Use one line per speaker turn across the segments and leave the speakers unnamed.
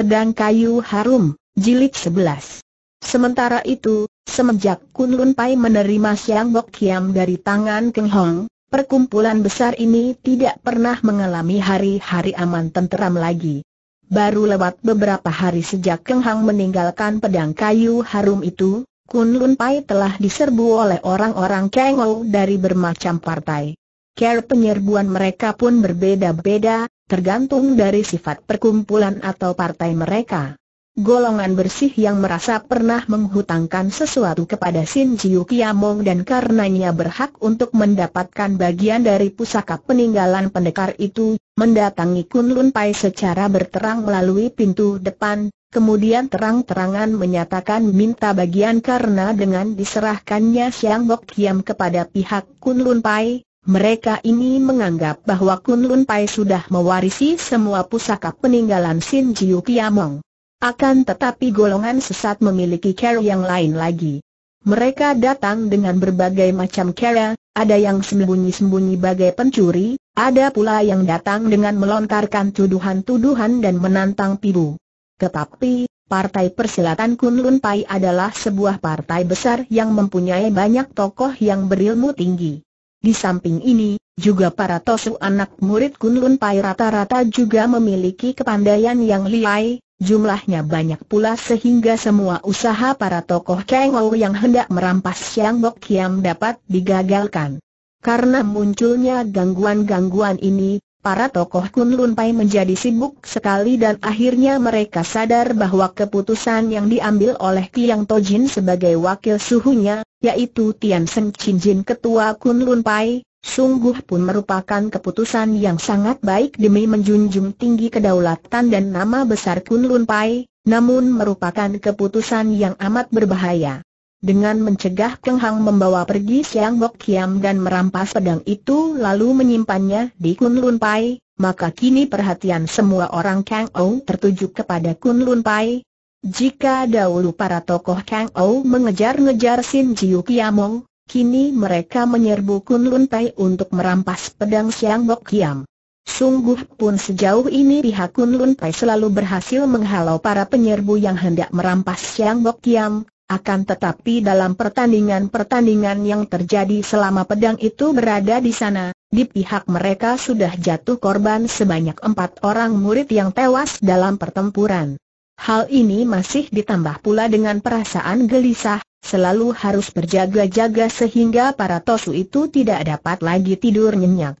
Pedang Kayu Harum, Jilid 11 Sementara itu, semenjak Kun Lun Pai menerima Siang Bok Kiam dari tangan Keng Hong, perkumpulan besar ini tidak pernah mengalami hari-hari aman tenteram lagi. Baru lewat beberapa hari sejak Keng Hong meninggalkan pedang kayu harum itu, Kun Lun Pai telah diserbu oleh orang-orang Keng Kengou dari bermacam partai. Cara penyerbuan mereka pun berbeda-beda, tergantung dari sifat perkumpulan atau partai mereka. Golongan bersih yang merasa pernah menghutangkan sesuatu kepada Sin Jiu Kiamong dan karenanya berhak untuk mendapatkan bagian dari pusaka peninggalan pendekar itu, mendatangi Kunlun Pai secara berterang melalui pintu depan, kemudian terang-terangan menyatakan minta bagian karena dengan diserahkannya Siang Bok Kiam kepada pihak Kunlun Pai, mereka ini menganggap bahwa Kun Lun Pai sudah mewarisi semua pusaka peninggalan Sin Jiu Kiamong. Akan tetapi golongan sesat memiliki cara yang lain lagi. Mereka datang dengan berbagai macam cara, ada yang sembunyi-sembunyi bagai pencuri, ada pula yang datang dengan melontarkan tuduhan-tuduhan dan menantang pibu. Tetapi, Partai Persilatan Lun Pai adalah sebuah partai besar yang mempunyai banyak tokoh yang berilmu tinggi. Di samping ini, juga para tosu anak murid Kunlun Pai rata-rata juga memiliki kepandaian yang liai, jumlahnya banyak pula sehingga semua usaha para tokoh Kengou yang hendak merampas Siang Bok Kiam dapat digagalkan. Karena munculnya gangguan-gangguan ini, Para tokoh Kunlun Pai menjadi sibuk sekali dan akhirnya mereka sadar bahwa keputusan yang diambil oleh Tiang Tojin sebagai wakil suhunya, yaitu Tian Seng Chin Jin ketua Kunlun Pai, sungguh pun merupakan keputusan yang sangat baik demi menjunjung tinggi kedaulatan dan nama besar Kunlun Pai, namun merupakan keputusan yang amat berbahaya dengan mencegah Keng Hang membawa pergi Siang Bok Kiam dan merampas pedang itu lalu menyimpannya di Kun Lun Pai, maka kini perhatian semua orang Kang Ou tertuju kepada Kun Lun Pai. Jika dahulu para tokoh Kang Ou mengejar-ngejar Sin Jiu Kiamong, kini mereka menyerbu Kun Lun Pai untuk merampas pedang Siang Bok Kiam. Sungguh pun sejauh ini pihak Kun Lun Pai selalu berhasil menghalau para penyerbu yang hendak merampas Siang Bok Kiam, akan tetapi dalam pertandingan-pertandingan yang terjadi selama pedang itu berada di sana, di pihak mereka sudah jatuh korban sebanyak empat orang murid yang tewas dalam pertempuran. Hal ini masih ditambah pula dengan perasaan gelisah, selalu harus berjaga-jaga sehingga para tosu itu tidak dapat lagi tidur nyenyak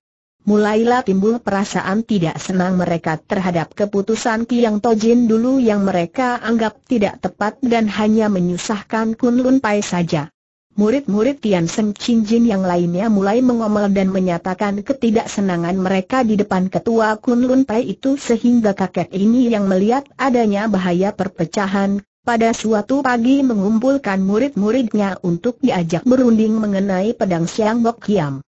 mulailah timbul perasaan tidak senang mereka terhadap keputusan Kiang Tojin dulu yang mereka anggap tidak tepat dan hanya menyusahkan Kun Lun Pai saja. Murid-murid Tian Seng Ching Jin yang lainnya mulai mengomel dan menyatakan ketidaksenangan mereka di depan ketua Kun Lun Pai itu sehingga kakek ini yang melihat adanya bahaya perpecahan, pada suatu pagi mengumpulkan murid-muridnya untuk diajak berunding mengenai pedang Siang Bok Kiam.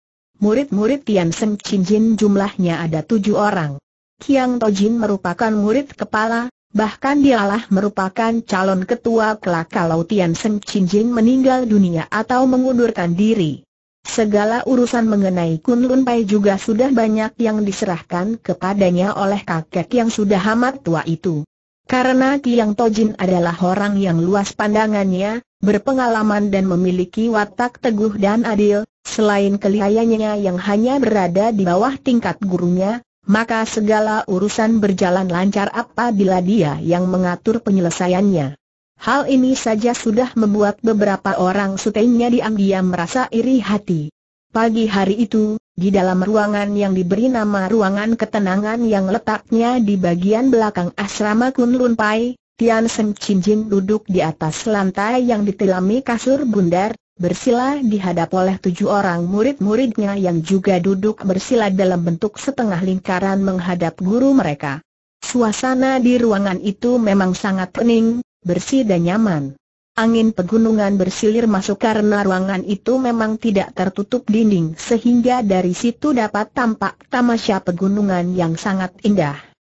Murid-murid Tian Chin Jin jumlahnya ada tujuh orang. Kiang Tojin merupakan murid kepala, bahkan dialah merupakan calon ketua kelak kalau Tian Chin Jin meninggal dunia atau mengundurkan diri. Segala urusan mengenai Kun Lun Pai juga sudah banyak yang diserahkan kepadanya oleh kakek yang sudah amat tua itu. Karena To Tojin adalah orang yang luas pandangannya, berpengalaman dan memiliki watak teguh dan adil, Selain kelihayannya yang hanya berada di bawah tingkat gurunya, maka segala urusan berjalan lancar apabila dia yang mengatur penyelesaiannya. Hal ini saja sudah membuat beberapa orang sutenya diam-diam merasa iri hati. Pagi hari itu, di dalam ruangan yang diberi nama ruangan ketenangan yang letaknya di bagian belakang asrama Kunlun Pai, Tian Seng Chin Jin duduk di atas lantai yang ditilami kasur bundar, bersila dihadap oleh tujuh orang murid-muridnya yang juga duduk bersila dalam bentuk setengah lingkaran menghadap guru mereka. Suasana di ruangan itu memang sangat pening, bersih dan nyaman. Angin pegunungan bersilir masuk karena ruangan itu memang tidak tertutup dinding sehingga dari situ dapat tampak tamasya pegunungan yang sangat indah.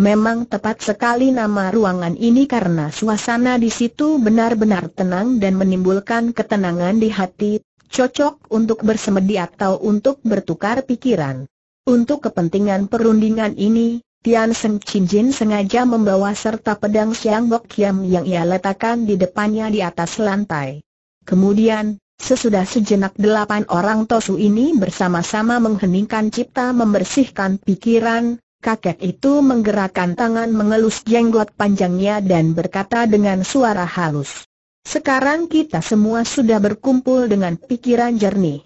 Memang tepat sekali nama ruangan ini karena suasana di situ benar-benar tenang dan menimbulkan ketenangan di hati, cocok untuk bersemedi atau untuk bertukar pikiran. Untuk kepentingan perundingan ini, Tian Seng Chin Jin sengaja membawa serta pedang Siang Bok Kiam yang ia letakkan di depannya di atas lantai. Kemudian, Sesudah sejenak delapan orang Tosu ini bersama-sama mengheningkan cipta membersihkan pikiran, kakek itu menggerakkan tangan mengelus jenggot panjangnya dan berkata dengan suara halus. Sekarang kita semua sudah berkumpul dengan pikiran jernih.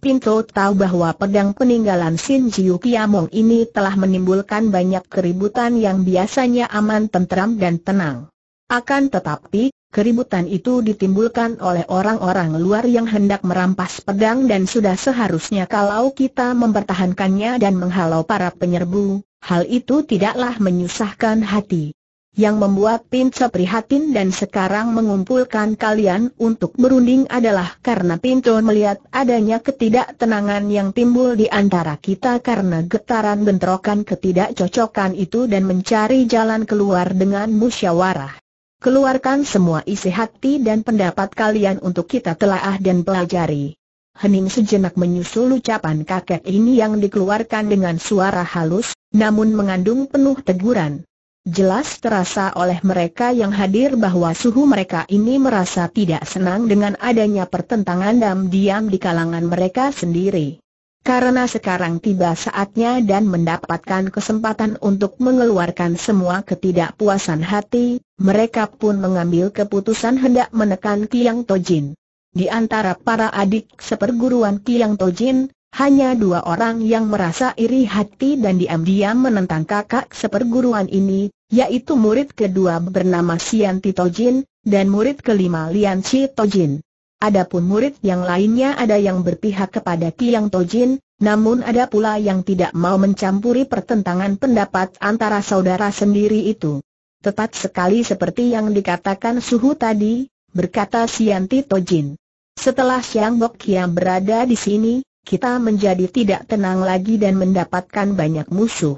Pinto tahu bahwa pedang peninggalan Sin Jiu Kiamong ini telah menimbulkan banyak keributan yang biasanya aman tentram dan tenang. Akan tetapi, keributan itu ditimbulkan oleh orang-orang luar yang hendak merampas pedang dan sudah seharusnya kalau kita mempertahankannya dan menghalau para penyerbu, Hal itu tidaklah menyusahkan hati. Yang membuat Pince prihatin dan sekarang mengumpulkan kalian untuk berunding adalah karena Pinto melihat adanya ketidaktenangan yang timbul di antara kita karena getaran bentrokan ketidakcocokan itu dan mencari jalan keluar dengan musyawarah. Keluarkan semua isi hati dan pendapat kalian untuk kita telaah dan pelajari. Hening sejenak menyusul ucapan kakek ini yang dikeluarkan dengan suara halus, namun mengandung penuh teguran. Jelas terasa oleh mereka yang hadir bahwa suhu mereka ini merasa tidak senang dengan adanya pertentangan dan diam di kalangan mereka sendiri. Karena sekarang tiba saatnya dan mendapatkan kesempatan untuk mengeluarkan semua ketidakpuasan hati, mereka pun mengambil keputusan hendak menekan Kiang Tojin. Di antara para adik seperguruan Kiang Tojin, hanya dua orang yang merasa iri hati dan diam-diam menentang kakak seperguruan ini, yaitu murid kedua bernama Sian Jin, dan murid kelima Lian Chi Tojin. Adapun murid yang lainnya ada yang berpihak kepada Tiang Tojin, namun ada pula yang tidak mau mencampuri pertentangan pendapat antara saudara sendiri itu. Tepat sekali seperti yang dikatakan Suhu tadi, berkata Tito Jin. Setelah Siang Bok Kiang berada di sini, kita menjadi tidak tenang lagi dan mendapatkan banyak musuh.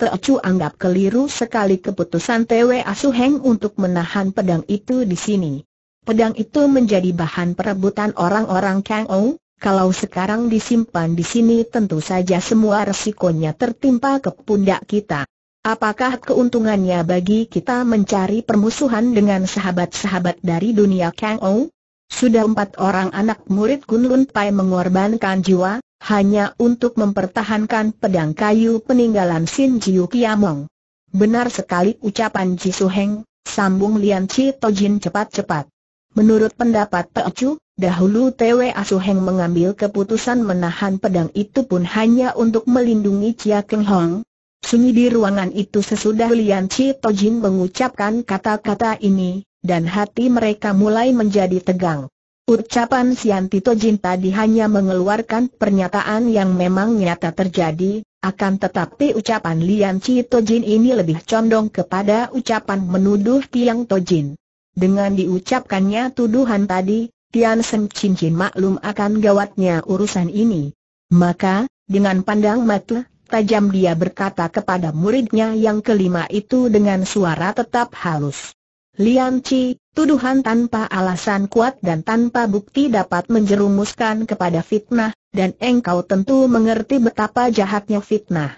Teocu anggap keliru sekali keputusan TW Asuheng untuk menahan pedang itu di sini. Pedang itu menjadi bahan perebutan orang-orang Kang Ou, kalau sekarang disimpan di sini tentu saja semua resikonya tertimpa ke pundak kita. Apakah keuntungannya bagi kita mencari permusuhan dengan sahabat-sahabat dari dunia Kang Ou? Sudah empat orang anak murid Kunlun Pai mengorbankan jiwa, hanya untuk mempertahankan pedang kayu peninggalan Sin Jiu Kiamong. Benar sekali ucapan Ji Suheng, sambung Lian Chi Tojin cepat-cepat. Menurut pendapat Chu, dahulu Asu Asuheng mengambil keputusan menahan pedang itu pun hanya untuk melindungi Chia Keng Hong. Sunyi di ruangan itu sesudah Lian Chi Tojin mengucapkan kata-kata ini, dan hati mereka mulai menjadi tegang. Ucapan Sian Tito Jin tadi hanya mengeluarkan pernyataan yang memang nyata terjadi, akan tetapi ucapan Lian Cito Jin ini lebih condong kepada ucapan menuduh Tiang Tojin. Dengan diucapkannya tuduhan tadi, Tian Sen Chin Chin maklum akan gawatnya urusan ini. Maka, dengan pandang mata tajam dia berkata kepada muridnya yang kelima itu dengan suara tetap halus. Lian Chi, tuduhan tanpa alasan kuat dan tanpa bukti dapat menjerumuskan kepada fitnah, dan engkau tentu mengerti betapa jahatnya fitnah.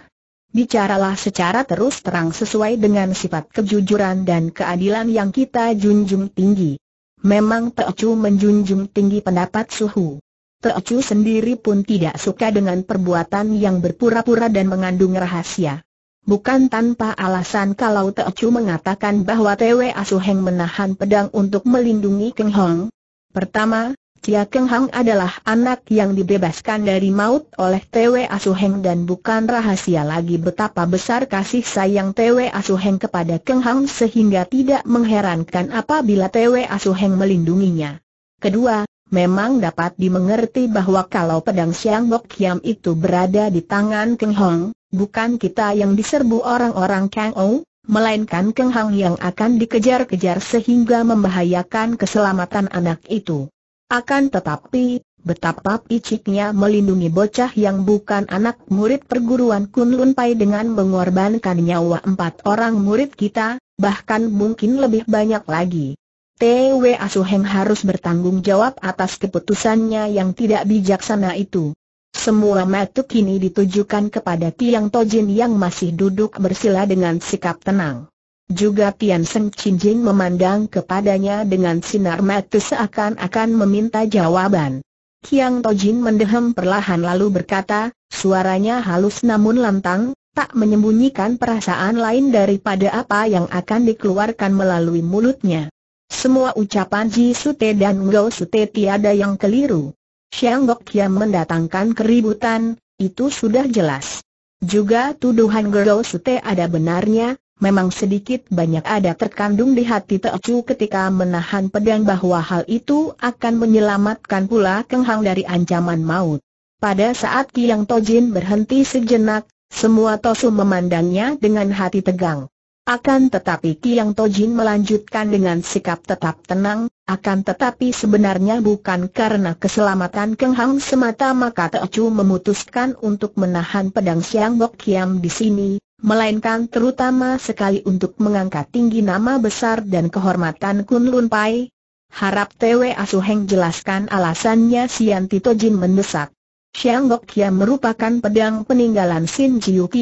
Bicaralah secara terus terang sesuai dengan sifat kejujuran dan keadilan yang kita junjung tinggi. Memang Teocu menjunjung tinggi pendapat Suhu. Teocu sendiri pun tidak suka dengan perbuatan yang berpura-pura dan mengandung rahasia. Bukan tanpa alasan kalau Teochu mengatakan bahwa Twe Asuheng menahan pedang untuk melindungi Keng Hong. Pertama, Chia Keng Hong adalah anak yang dibebaskan dari maut oleh Twe Asuheng dan bukan rahasia lagi betapa besar kasih sayang Twe Asuheng kepada Keng Hong sehingga tidak mengherankan apabila Twe Asuheng melindunginya. Kedua, memang dapat dimengerti bahwa kalau pedang Siang Bok Kiam itu berada di tangan Keng Hong, bukan kita yang diserbu orang-orang Kang Ou, melainkan Kang Hang yang akan dikejar-kejar sehingga membahayakan keselamatan anak itu. Akan tetapi, betapa piciknya melindungi bocah yang bukan anak murid perguruan Kunlun Pai dengan mengorbankan nyawa empat orang murid kita, bahkan mungkin lebih banyak lagi. TW Asuheng harus bertanggung jawab atas keputusannya yang tidak bijaksana itu. Semua mata kini ditujukan kepada Tiang Tojin yang masih duduk bersila dengan sikap tenang. Juga Tian Seng Chinjing memandang kepadanya dengan sinar mata seakan-akan meminta jawaban. Tiang Tojin mendehem perlahan lalu berkata, suaranya halus namun lantang, tak menyembunyikan perasaan lain daripada apa yang akan dikeluarkan melalui mulutnya. Semua ucapan Ji Sute dan Ngo Sute tiada yang keliru. Shanggok Kiam mendatangkan keributan, itu sudah jelas. Juga tuduhan Gerol Sute ada benarnya, memang sedikit banyak ada terkandung di hati Teocu ketika menahan pedang bahwa hal itu akan menyelamatkan pula Keng Hang dari ancaman maut. Pada saat Kiang Tojin berhenti sejenak, semua Tosu memandangnya dengan hati tegang. Akan tetapi Kiang Tojin melanjutkan dengan sikap tetap tenang, akan tetapi sebenarnya bukan karena keselamatan Keng Hang semata maka Chu memutuskan untuk menahan pedang Siang Bok Kiam di sini, melainkan terutama sekali untuk mengangkat tinggi nama besar dan kehormatan Kun Lun Pai. Harap Tewe Asuheng jelaskan alasannya Sian Tito Jin mendesak. Xiang Lok merupakan pedang peninggalan Sin Jiu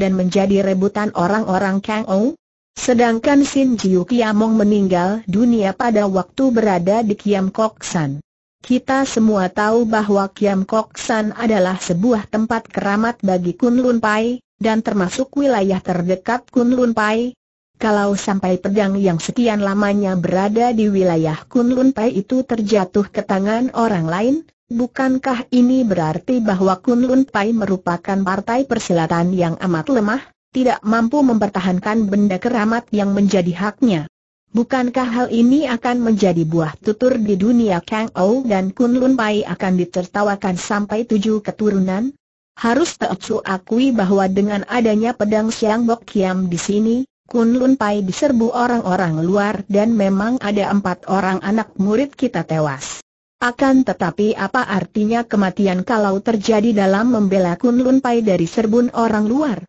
dan menjadi rebutan orang-orang Kang Ou. Sedangkan Sin Jiu meninggal dunia pada waktu berada di Kiam Kok San. Kita semua tahu bahwa Kiam Kok San adalah sebuah tempat keramat bagi Lun Pai, dan termasuk wilayah terdekat Lun Pai. Kalau sampai pedang yang sekian lamanya berada di wilayah Lun Pai itu terjatuh ke tangan orang lain, Bukankah ini berarti bahwa Kunlun Pai merupakan partai persilatan yang amat lemah, tidak mampu mempertahankan benda keramat yang menjadi haknya? Bukankah hal ini akan menjadi buah tutur di dunia Kang Ou dan Kunlun Pai akan ditertawakan sampai tujuh keturunan? Harus Teocu akui bahwa dengan adanya pedang Siang Bok Kiam di sini, Kunlun Pai diserbu orang-orang luar dan memang ada empat orang anak murid kita tewas. Akan tetapi apa artinya kematian kalau terjadi dalam membela Kunlun Pai dari serbun orang luar?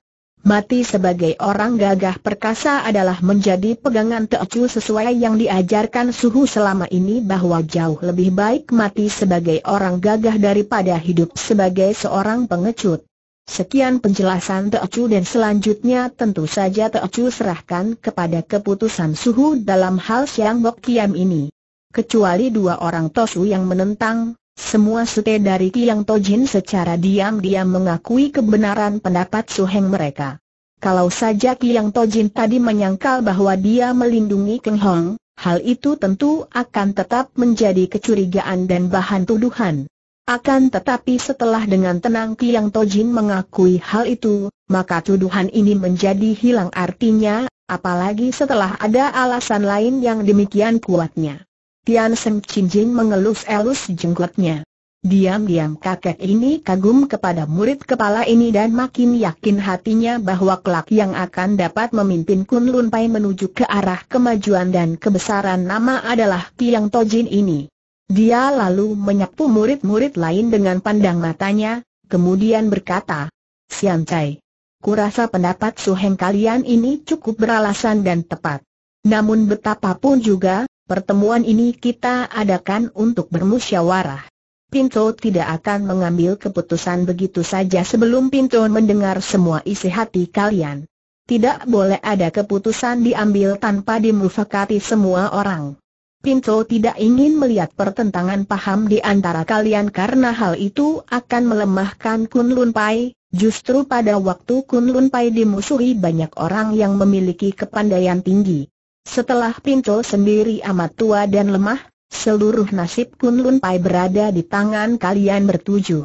Mati sebagai orang gagah perkasa adalah menjadi pegangan Teocu sesuai yang diajarkan suhu selama ini bahwa jauh lebih baik mati sebagai orang gagah daripada hidup sebagai seorang pengecut. Sekian penjelasan Teocu dan selanjutnya tentu saja Teocu serahkan kepada keputusan Suhu dalam hal Siang Bok Kiam ini. Kecuali dua orang Tosu yang menentang, semua sute dari Kiang Tojin secara diam-diam mengakui kebenaran pendapat Suheng mereka. Kalau saja Kiang Tojin tadi menyangkal bahwa dia melindungi Keng Hong, hal itu tentu akan tetap menjadi kecurigaan dan bahan tuduhan. Akan tetapi setelah dengan tenang Kiang Tojin mengakui hal itu, maka tuduhan ini menjadi hilang artinya, apalagi setelah ada alasan lain yang demikian kuatnya. Tian Seng Jing mengelus-elus jenggotnya. Diam-diam kakek ini kagum kepada murid kepala ini dan makin yakin hatinya bahwa kelak yang akan dapat memimpin Kunlun Pai menuju ke arah kemajuan dan kebesaran nama adalah Tiang Tojin ini. Dia lalu menyapu murid-murid lain dengan pandang matanya, kemudian berkata, Sian Chai, kurasa pendapat suheng kalian ini cukup beralasan dan tepat. Namun betapapun juga, Pertemuan ini kita adakan untuk bermusyawarah. Pinto tidak akan mengambil keputusan begitu saja sebelum Pinto mendengar semua isi hati kalian. Tidak boleh ada keputusan diambil tanpa dimufakati semua orang. Pinto tidak ingin melihat pertentangan paham di antara kalian karena hal itu akan melemahkan Kunlun Pai. Justru pada waktu Kunlun Pai dimusuhi banyak orang yang memiliki kepandaian tinggi. Setelah Pinto sendiri amat tua dan lemah, seluruh nasib Kunlun Pai berada di tangan kalian bertuju.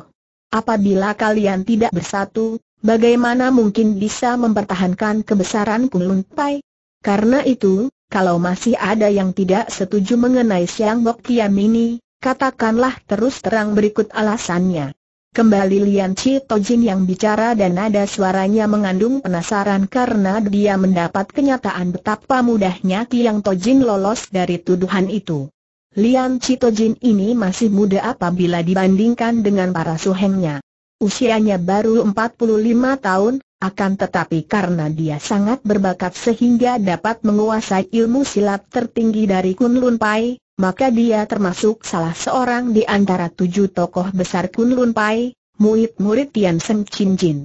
Apabila kalian tidak bersatu, bagaimana mungkin bisa mempertahankan kebesaran Kunlun Pai? Karena itu, kalau masih ada yang tidak setuju mengenai Siang Bok Kiam ini, katakanlah terus terang berikut alasannya. Kembali Lian Chi Tojin yang bicara dan nada suaranya mengandung penasaran karena dia mendapat kenyataan betapa mudahnya Tiang Tojin lolos dari tuduhan itu. Lian Chi Tojin ini masih muda apabila dibandingkan dengan para suhengnya. Usianya baru 45 tahun, akan tetapi karena dia sangat berbakat sehingga dapat menguasai ilmu silat tertinggi dari Kunlun Pai, maka dia termasuk salah seorang di antara tujuh tokoh besar Kunlun Pai, murid-murid Tian Seng Chin Jin.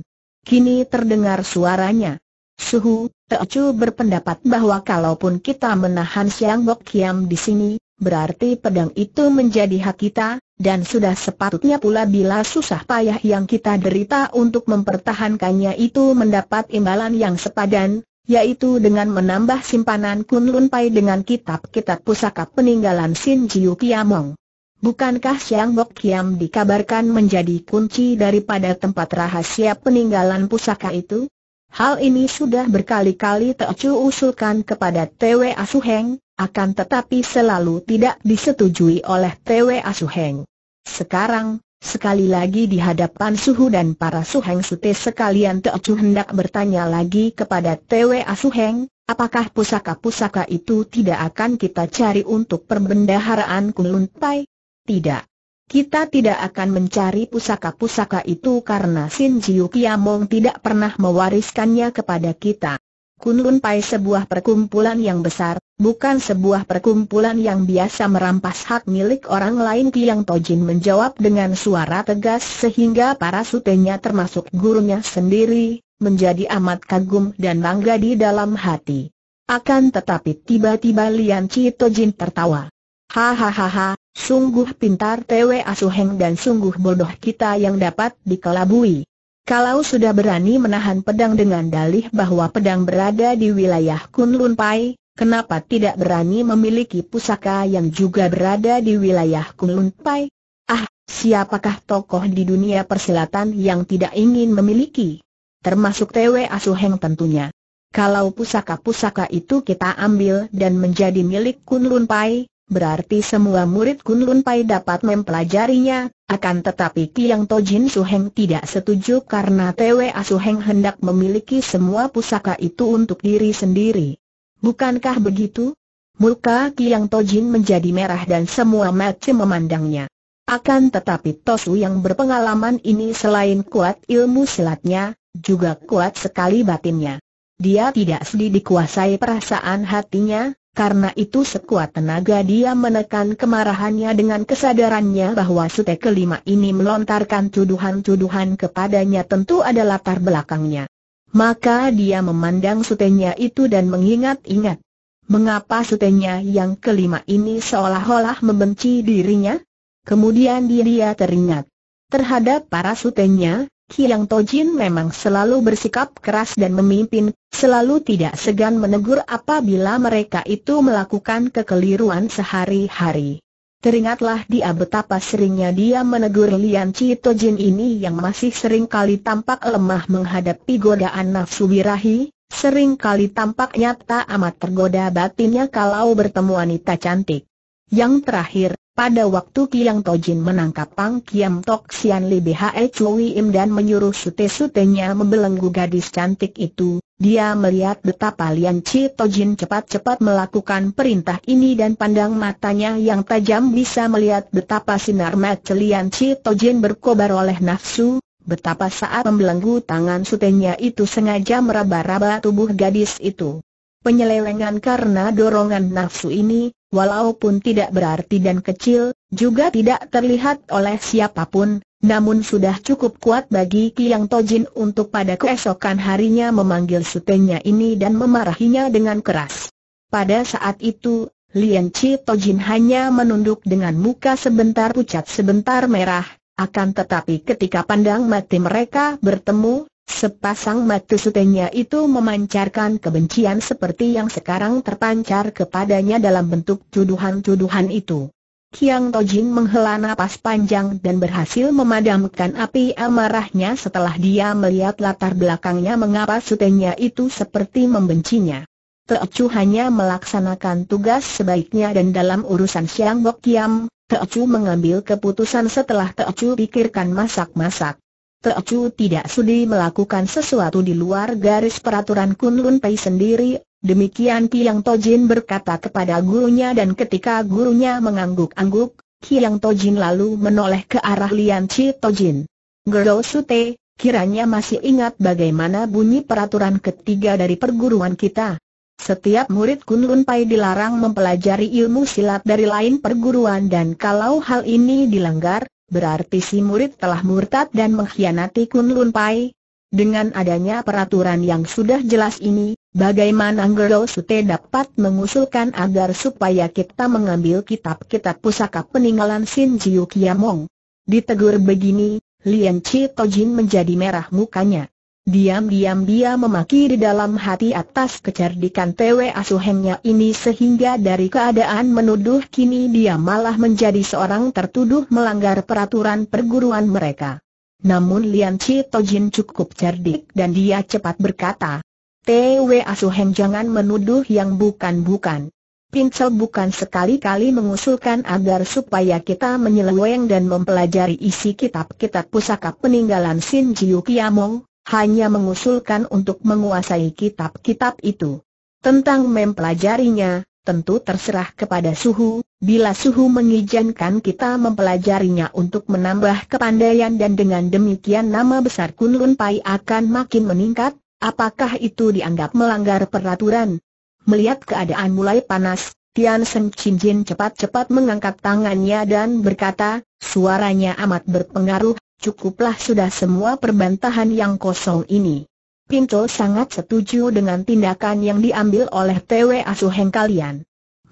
Kini terdengar suaranya. Suhu, Teochu berpendapat bahwa kalaupun kita menahan Siang Bok Kiam di sini, berarti pedang itu menjadi hak kita, dan sudah sepatutnya pula bila susah payah yang kita derita untuk mempertahankannya itu mendapat imbalan yang sepadan, yaitu dengan menambah simpanan Lun Pai dengan kitab-kitab pusaka peninggalan Sin Jiu Kiamong. Bukankah Siang Bok Kiam dikabarkan menjadi kunci daripada tempat rahasia peninggalan pusaka itu? Hal ini sudah berkali-kali Teocu usulkan kepada TW Asuheng, akan tetapi selalu tidak disetujui oleh TW Asuheng. Sekarang, Sekali lagi di hadapan Suhu dan para Suheng Sute sekalian Teocu hendak bertanya lagi kepada TWA asuheng apakah pusaka-pusaka itu tidak akan kita cari untuk perbendaharaan Kunlun Pai? Tidak. Kita tidak akan mencari pusaka-pusaka itu karena Sin Jiu Kiamong tidak pernah mewariskannya kepada kita. Kunlun Pai sebuah perkumpulan yang besar, bukan sebuah perkumpulan yang biasa merampas hak milik orang lain Tiang Tojin menjawab dengan suara tegas sehingga para sutenya termasuk gurunya sendiri, menjadi amat kagum dan bangga di dalam hati. Akan tetapi tiba-tiba Lian Chi Tojin tertawa. Hahaha, sungguh pintar Tewe Asuheng dan sungguh bodoh kita yang dapat dikelabui. Kalau sudah berani menahan pedang dengan dalih bahwa pedang berada di wilayah Kunlun Pai, kenapa tidak berani memiliki pusaka yang juga berada di wilayah Kunlun Pai? Ah, siapakah tokoh di dunia persilatan yang tidak ingin memiliki? Termasuk Tewe Asuheng tentunya. Kalau pusaka-pusaka itu kita ambil dan menjadi milik Kunlun Pai, berarti semua murid Kunlun Pai dapat mempelajarinya, akan tetapi Kiang Tojin Suheng tidak setuju karena TWA Suheng hendak memiliki semua pusaka itu untuk diri sendiri. Bukankah begitu? Muka Kiang Tojin menjadi merah dan semua mata memandangnya. Akan tetapi Tosu yang berpengalaman ini selain kuat ilmu silatnya, juga kuat sekali batinnya. Dia tidak sedih dikuasai perasaan hatinya, karena itu sekuat tenaga dia menekan kemarahannya dengan kesadarannya bahwa sute kelima ini melontarkan tuduhan-tuduhan kepadanya tentu ada latar belakangnya. Maka dia memandang sutenya itu dan mengingat-ingat. Mengapa sutenya yang kelima ini seolah-olah membenci dirinya? Kemudian dia, teringat terhadap para sutenya, Kiang Tojin memang selalu bersikap keras dan memimpin, selalu tidak segan menegur apabila mereka itu melakukan kekeliruan sehari-hari. Teringatlah dia betapa seringnya dia menegur Lian Chi Tojin ini yang masih sering kali tampak lemah menghadapi godaan nafsu birahi, sering kali tampak nyata amat tergoda batinnya kalau bertemu wanita cantik. Yang terakhir, pada waktu Kiang Tojin menangkap Pang Kiam Tok Sian Li Bhe Chui Im dan menyuruh sute-sutenya membelenggu gadis cantik itu, dia melihat betapa Lian Chi Tojin cepat-cepat melakukan perintah ini dan pandang matanya yang tajam bisa melihat betapa sinar mata Lian Chi Tojin berkobar oleh nafsu, betapa saat membelenggu tangan sutenya itu sengaja meraba-raba tubuh gadis itu. Penyelewengan karena dorongan nafsu ini, Walaupun tidak berarti dan kecil, juga tidak terlihat oleh siapapun, namun sudah cukup kuat bagi Kiang Tojin untuk pada keesokan harinya memanggil sutenya ini dan memarahinya dengan keras. Pada saat itu, Lian Chi Tojin hanya menunduk dengan muka sebentar pucat sebentar merah, akan tetapi ketika pandang mati mereka bertemu, Sepasang mata sutenya itu memancarkan kebencian seperti yang sekarang terpancar kepadanya dalam bentuk tuduhan-tuduhan itu. Kiang Tojin menghela napas panjang dan berhasil memadamkan api amarahnya setelah dia melihat latar belakangnya mengapa sutenya itu seperti membencinya. Teocu hanya melaksanakan tugas sebaiknya dan dalam urusan Siang Bok Kiam, Teocu mengambil keputusan setelah Teocu pikirkan masak-masak. Teocu tidak sudi melakukan sesuatu di luar garis peraturan Kunlun Pei sendiri, demikian Yang Tojin berkata kepada gurunya dan ketika gurunya mengangguk-angguk, Yang Tojin lalu menoleh ke arah Lian Chi Tojin. Gero Sute, kiranya masih ingat bagaimana bunyi peraturan ketiga dari perguruan kita. Setiap murid Kunlun Pai dilarang mempelajari ilmu silat dari lain perguruan dan kalau hal ini dilanggar, Berarti si murid telah murtad dan mengkhianati Kun Lun Pai. Dengan adanya peraturan yang sudah jelas ini, bagaimana Anggero Sute dapat mengusulkan agar supaya kita mengambil kitab-kitab pusaka peninggalan Sin Jiu Kiamong? Ditegur begini, Lian Chi Tojin menjadi merah mukanya. Diam-diam dia memaki di dalam hati atas kecerdikan TW asuhannya ini sehingga dari keadaan menuduh kini dia malah menjadi seorang tertuduh melanggar peraturan perguruan mereka. Namun Lian Chi Tojin cukup cerdik dan dia cepat berkata, TW Asuheng jangan menuduh yang bukan-bukan. Pinsel bukan sekali-kali mengusulkan agar supaya kita menyeleweng dan mempelajari isi kitab-kitab pusaka peninggalan Sin Jiu Kiamong, hanya mengusulkan untuk menguasai kitab-kitab itu. Tentang mempelajarinya, tentu terserah kepada suhu, bila suhu mengizinkan kita mempelajarinya untuk menambah kepandaian dan dengan demikian nama besar Kunlun Pai akan makin meningkat, apakah itu dianggap melanggar peraturan? Melihat keadaan mulai panas, Tian Sen Chin Jin cepat-cepat mengangkat tangannya dan berkata, suaranya amat berpengaruh, Cukuplah sudah semua perbantahan yang kosong ini. Pinto sangat setuju dengan tindakan yang diambil oleh TW Asuheng kalian.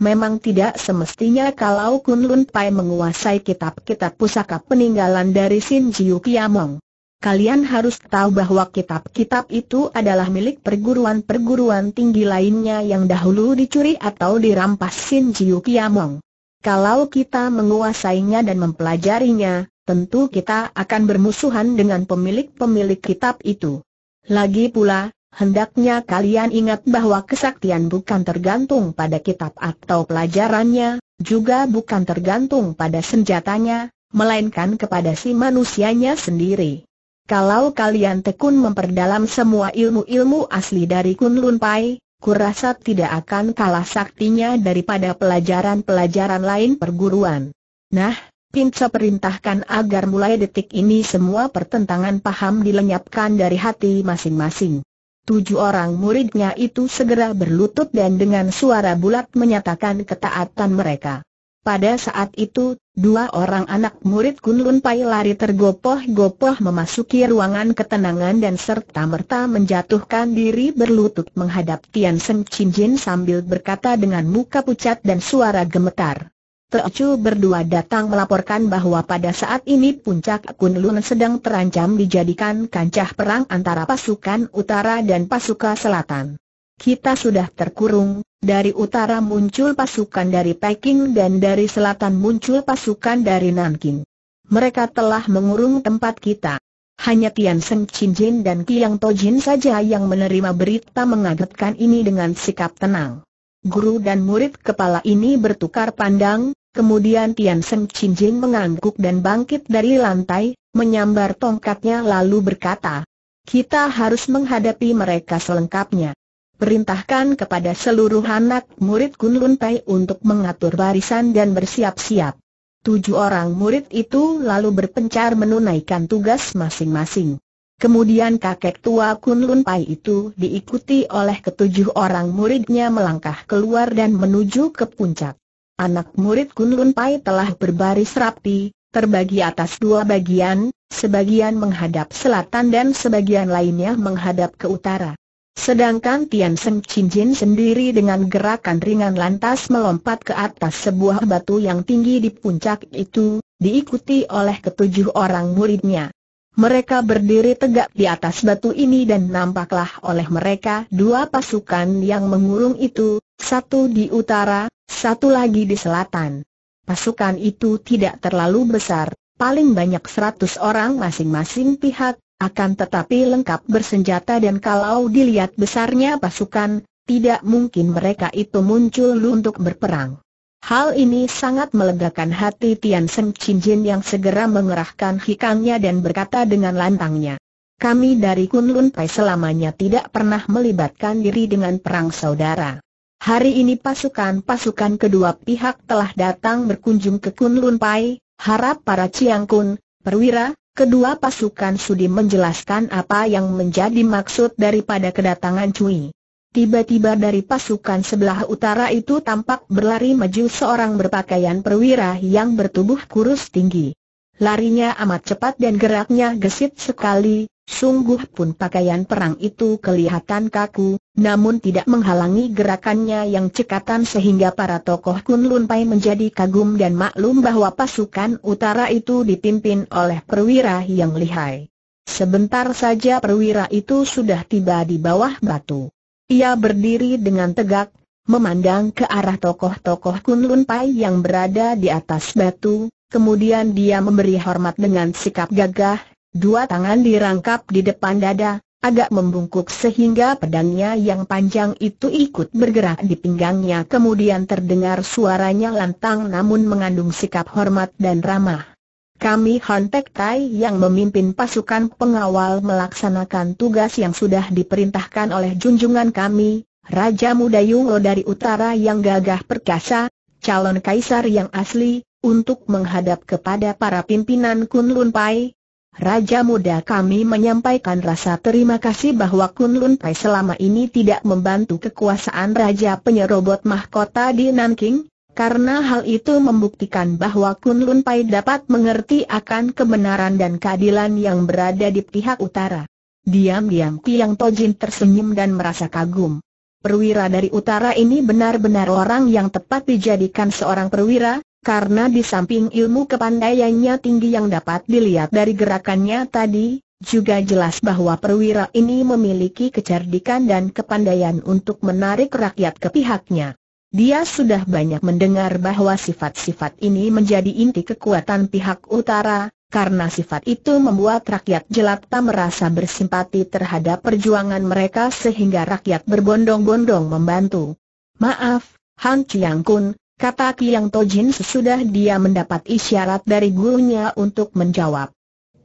Memang tidak semestinya kalau Kun Lun Pai menguasai kitab-kitab pusaka peninggalan dari Sin Jiu Kiamong. Kalian harus tahu bahwa kitab-kitab itu adalah milik perguruan-perguruan tinggi lainnya yang dahulu dicuri atau dirampas Sin Jiu Kiamong. Kalau kita menguasainya dan mempelajarinya, tentu kita akan bermusuhan dengan pemilik-pemilik kitab itu. Lagi pula, hendaknya kalian ingat bahwa kesaktian bukan tergantung pada kitab atau pelajarannya, juga bukan tergantung pada senjatanya, melainkan kepada si manusianya sendiri. Kalau kalian tekun memperdalam semua ilmu-ilmu asli dari Kunlun Pai, kurasa tidak akan kalah saktinya daripada pelajaran-pelajaran lain perguruan. Nah, Pinsa perintahkan agar mulai detik ini semua pertentangan paham dilenyapkan dari hati masing-masing. Tujuh orang muridnya itu segera berlutut dan dengan suara bulat menyatakan ketaatan mereka. Pada saat itu, dua orang anak murid Kunlun Pai lari tergopoh-gopoh memasuki ruangan ketenangan dan serta-merta menjatuhkan diri berlutut menghadap Tian Seng Chin Jin sambil berkata dengan muka pucat dan suara gemetar. Teocu berdua datang melaporkan bahwa pada saat ini puncak Kunlun sedang terancam dijadikan kancah perang antara pasukan utara dan pasukan selatan. Kita sudah terkurung, dari utara muncul pasukan dari Peking dan dari selatan muncul pasukan dari Nanking. Mereka telah mengurung tempat kita. Hanya Tian Seng Chin Jin dan Kiang Tojin saja yang menerima berita mengagetkan ini dengan sikap tenang. Guru dan murid kepala ini bertukar pandang, Kemudian Tian Seng Chin Jing mengangguk dan bangkit dari lantai, menyambar tongkatnya lalu berkata, kita harus menghadapi mereka selengkapnya. Perintahkan kepada seluruh anak murid Kunlun Tai untuk mengatur barisan dan bersiap-siap. Tujuh orang murid itu lalu berpencar menunaikan tugas masing-masing. Kemudian kakek tua Kunlun Pai itu diikuti oleh ketujuh orang muridnya melangkah keluar dan menuju ke puncak. Anak murid Kunlun Pai telah berbaris rapi, terbagi atas dua bagian, sebagian menghadap selatan dan sebagian lainnya menghadap ke utara. Sedangkan Tian Seng Chin Jin sendiri dengan gerakan ringan lantas melompat ke atas sebuah batu yang tinggi di puncak itu, diikuti oleh ketujuh orang muridnya. Mereka berdiri tegak di atas batu ini dan nampaklah oleh mereka dua pasukan yang mengurung itu, satu di utara, satu lagi di selatan. Pasukan itu tidak terlalu besar, paling banyak seratus orang masing-masing pihak, akan tetapi lengkap bersenjata dan kalau dilihat besarnya pasukan, tidak mungkin mereka itu muncul untuk berperang. Hal ini sangat melegakan hati Tian Seng Jin yang segera mengerahkan hikangnya dan berkata dengan lantangnya. Kami dari Kunlun Pai selamanya tidak pernah melibatkan diri dengan perang saudara. Hari ini pasukan-pasukan kedua pihak telah datang berkunjung ke Kunlun Pai, harap para Ciang Kun, perwira, kedua pasukan sudi menjelaskan apa yang menjadi maksud daripada kedatangan Cui. Tiba-tiba dari pasukan sebelah utara itu tampak berlari maju seorang berpakaian perwira yang bertubuh kurus tinggi. Larinya amat cepat dan geraknya gesit sekali, sungguh pun pakaian perang itu kelihatan kaku, namun tidak menghalangi gerakannya yang cekatan sehingga para tokoh Kunlun Pai menjadi kagum dan maklum bahwa pasukan utara itu dipimpin oleh perwira yang lihai. Sebentar saja perwira itu sudah tiba di bawah batu. Ia berdiri dengan tegak, memandang ke arah tokoh-tokoh Kunlun Pai yang berada di atas batu, kemudian dia memberi hormat dengan sikap gagah, dua tangan dirangkap di depan dada, agak membungkuk sehingga pedangnya yang panjang itu ikut bergerak di pinggangnya kemudian terdengar suaranya lantang namun mengandung sikap hormat dan ramah. Kami Han Pek Tai yang memimpin pasukan pengawal melaksanakan tugas yang sudah diperintahkan oleh junjungan kami, Raja Muda Yungo dari utara yang gagah perkasa, calon kaisar yang asli, untuk menghadap kepada para pimpinan Lun Pai, Raja muda kami menyampaikan rasa terima kasih bahwa Lun Pai selama ini tidak membantu kekuasaan Raja penyerobot mahkota di Nanking, karena hal itu membuktikan bahwa Kun Lun Pai dapat mengerti akan kebenaran dan keadilan yang berada di pihak utara. Diam-diam Tiang Tojin tersenyum dan merasa kagum. Perwira dari utara ini benar-benar orang yang tepat dijadikan seorang perwira, karena di samping ilmu kepandaiannya tinggi yang dapat dilihat dari gerakannya tadi, juga jelas bahwa perwira ini memiliki kecerdikan dan kepandaian untuk menarik rakyat ke pihaknya. Dia sudah banyak mendengar bahwa sifat-sifat ini menjadi inti kekuatan pihak utara, karena sifat itu membuat rakyat jelata merasa bersimpati terhadap perjuangan mereka sehingga rakyat berbondong-bondong membantu. Maaf, Han Chiang Kun, kata Kiang Tojin sesudah dia mendapat isyarat dari gurunya untuk menjawab.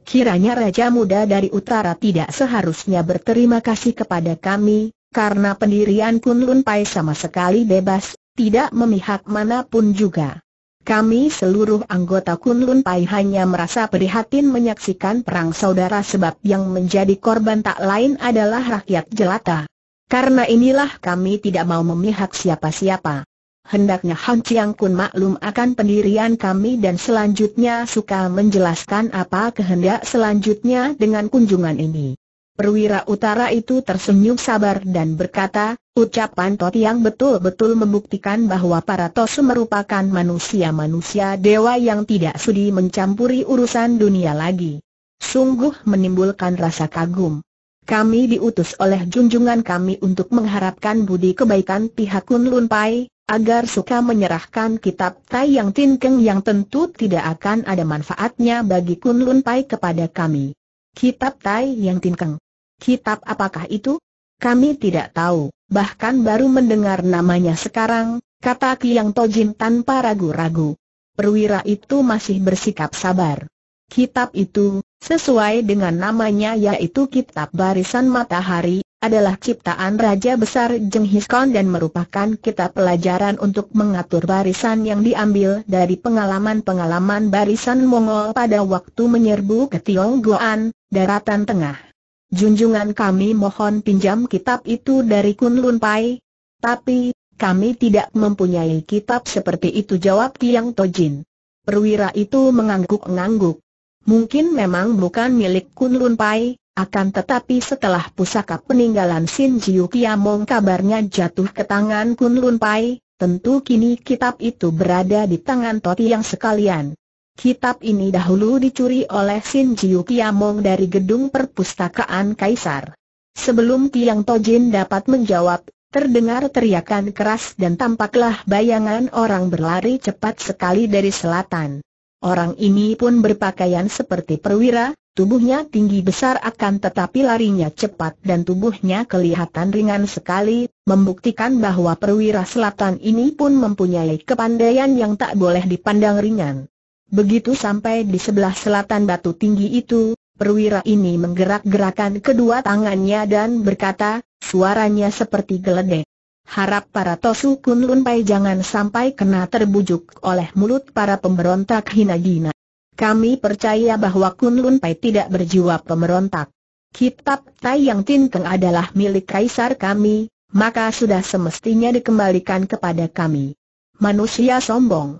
Kiranya Raja Muda dari Utara tidak seharusnya berterima kasih kepada kami, karena pendirian Kun Lun Pai sama sekali bebas tidak memihak manapun juga. Kami seluruh anggota Kunlun Pai hanya merasa prihatin menyaksikan perang saudara sebab yang menjadi korban tak lain adalah rakyat jelata. Karena inilah kami tidak mau memihak siapa-siapa. Hendaknya Han Chiang Kun maklum akan pendirian kami dan selanjutnya suka menjelaskan apa kehendak selanjutnya dengan kunjungan ini. Perwira Utara itu tersenyum sabar dan berkata, ucapan Tot yang betul-betul membuktikan bahwa para Tosu merupakan manusia-manusia dewa yang tidak sudi mencampuri urusan dunia lagi. Sungguh menimbulkan rasa kagum. Kami diutus oleh junjungan kami untuk mengharapkan budi kebaikan pihak Kun Lun Pai, agar suka menyerahkan kitab Tai Yang Tin Keng yang tentu tidak akan ada manfaatnya bagi Kun Lun Pai kepada kami. Kitab Tai Yang Tin Keng Kitab apakah itu? Kami tidak tahu, bahkan baru mendengar namanya sekarang, kata Kiang Tojin tanpa ragu-ragu. Perwira itu masih bersikap sabar. Kitab itu, sesuai dengan namanya yaitu Kitab Barisan Matahari, adalah ciptaan Raja Besar Jenghis Khan dan merupakan kitab pelajaran untuk mengatur barisan yang diambil dari pengalaman-pengalaman barisan Mongol pada waktu menyerbu ke Tionggoan, daratan tengah. Junjungan kami mohon pinjam kitab itu dari Lun Pai. Tapi, kami tidak mempunyai kitab seperti itu jawab Tiang Tojin. Perwira itu mengangguk-angguk. Mungkin memang bukan milik Lun Pai, akan tetapi setelah pusaka peninggalan Sin Jiu Kiamong kabarnya jatuh ke tangan Kun Lun Pai, tentu kini kitab itu berada di tangan Toti yang sekalian. Kitab ini dahulu dicuri oleh Sin Jiu Kiamong dari gedung perpustakaan Kaisar. Sebelum Tiang Tojin dapat menjawab, terdengar teriakan keras dan tampaklah bayangan orang berlari cepat sekali dari selatan. Orang ini pun berpakaian seperti perwira, tubuhnya tinggi besar akan tetapi larinya cepat dan tubuhnya kelihatan ringan sekali, membuktikan bahwa perwira selatan ini pun mempunyai kepandaian yang tak boleh dipandang ringan. Begitu sampai di sebelah selatan batu tinggi itu, perwira ini menggerak-gerakan kedua tangannya dan berkata, suaranya seperti geledek. Harap para Tosu Kun Pai jangan sampai kena terbujuk oleh mulut para pemberontak hina-gina. Kami percaya bahwa Kunlun Pai tidak berjiwa pemberontak. Kitab Tai Yang Tin adalah milik kaisar kami, maka sudah semestinya dikembalikan kepada kami. Manusia sombong.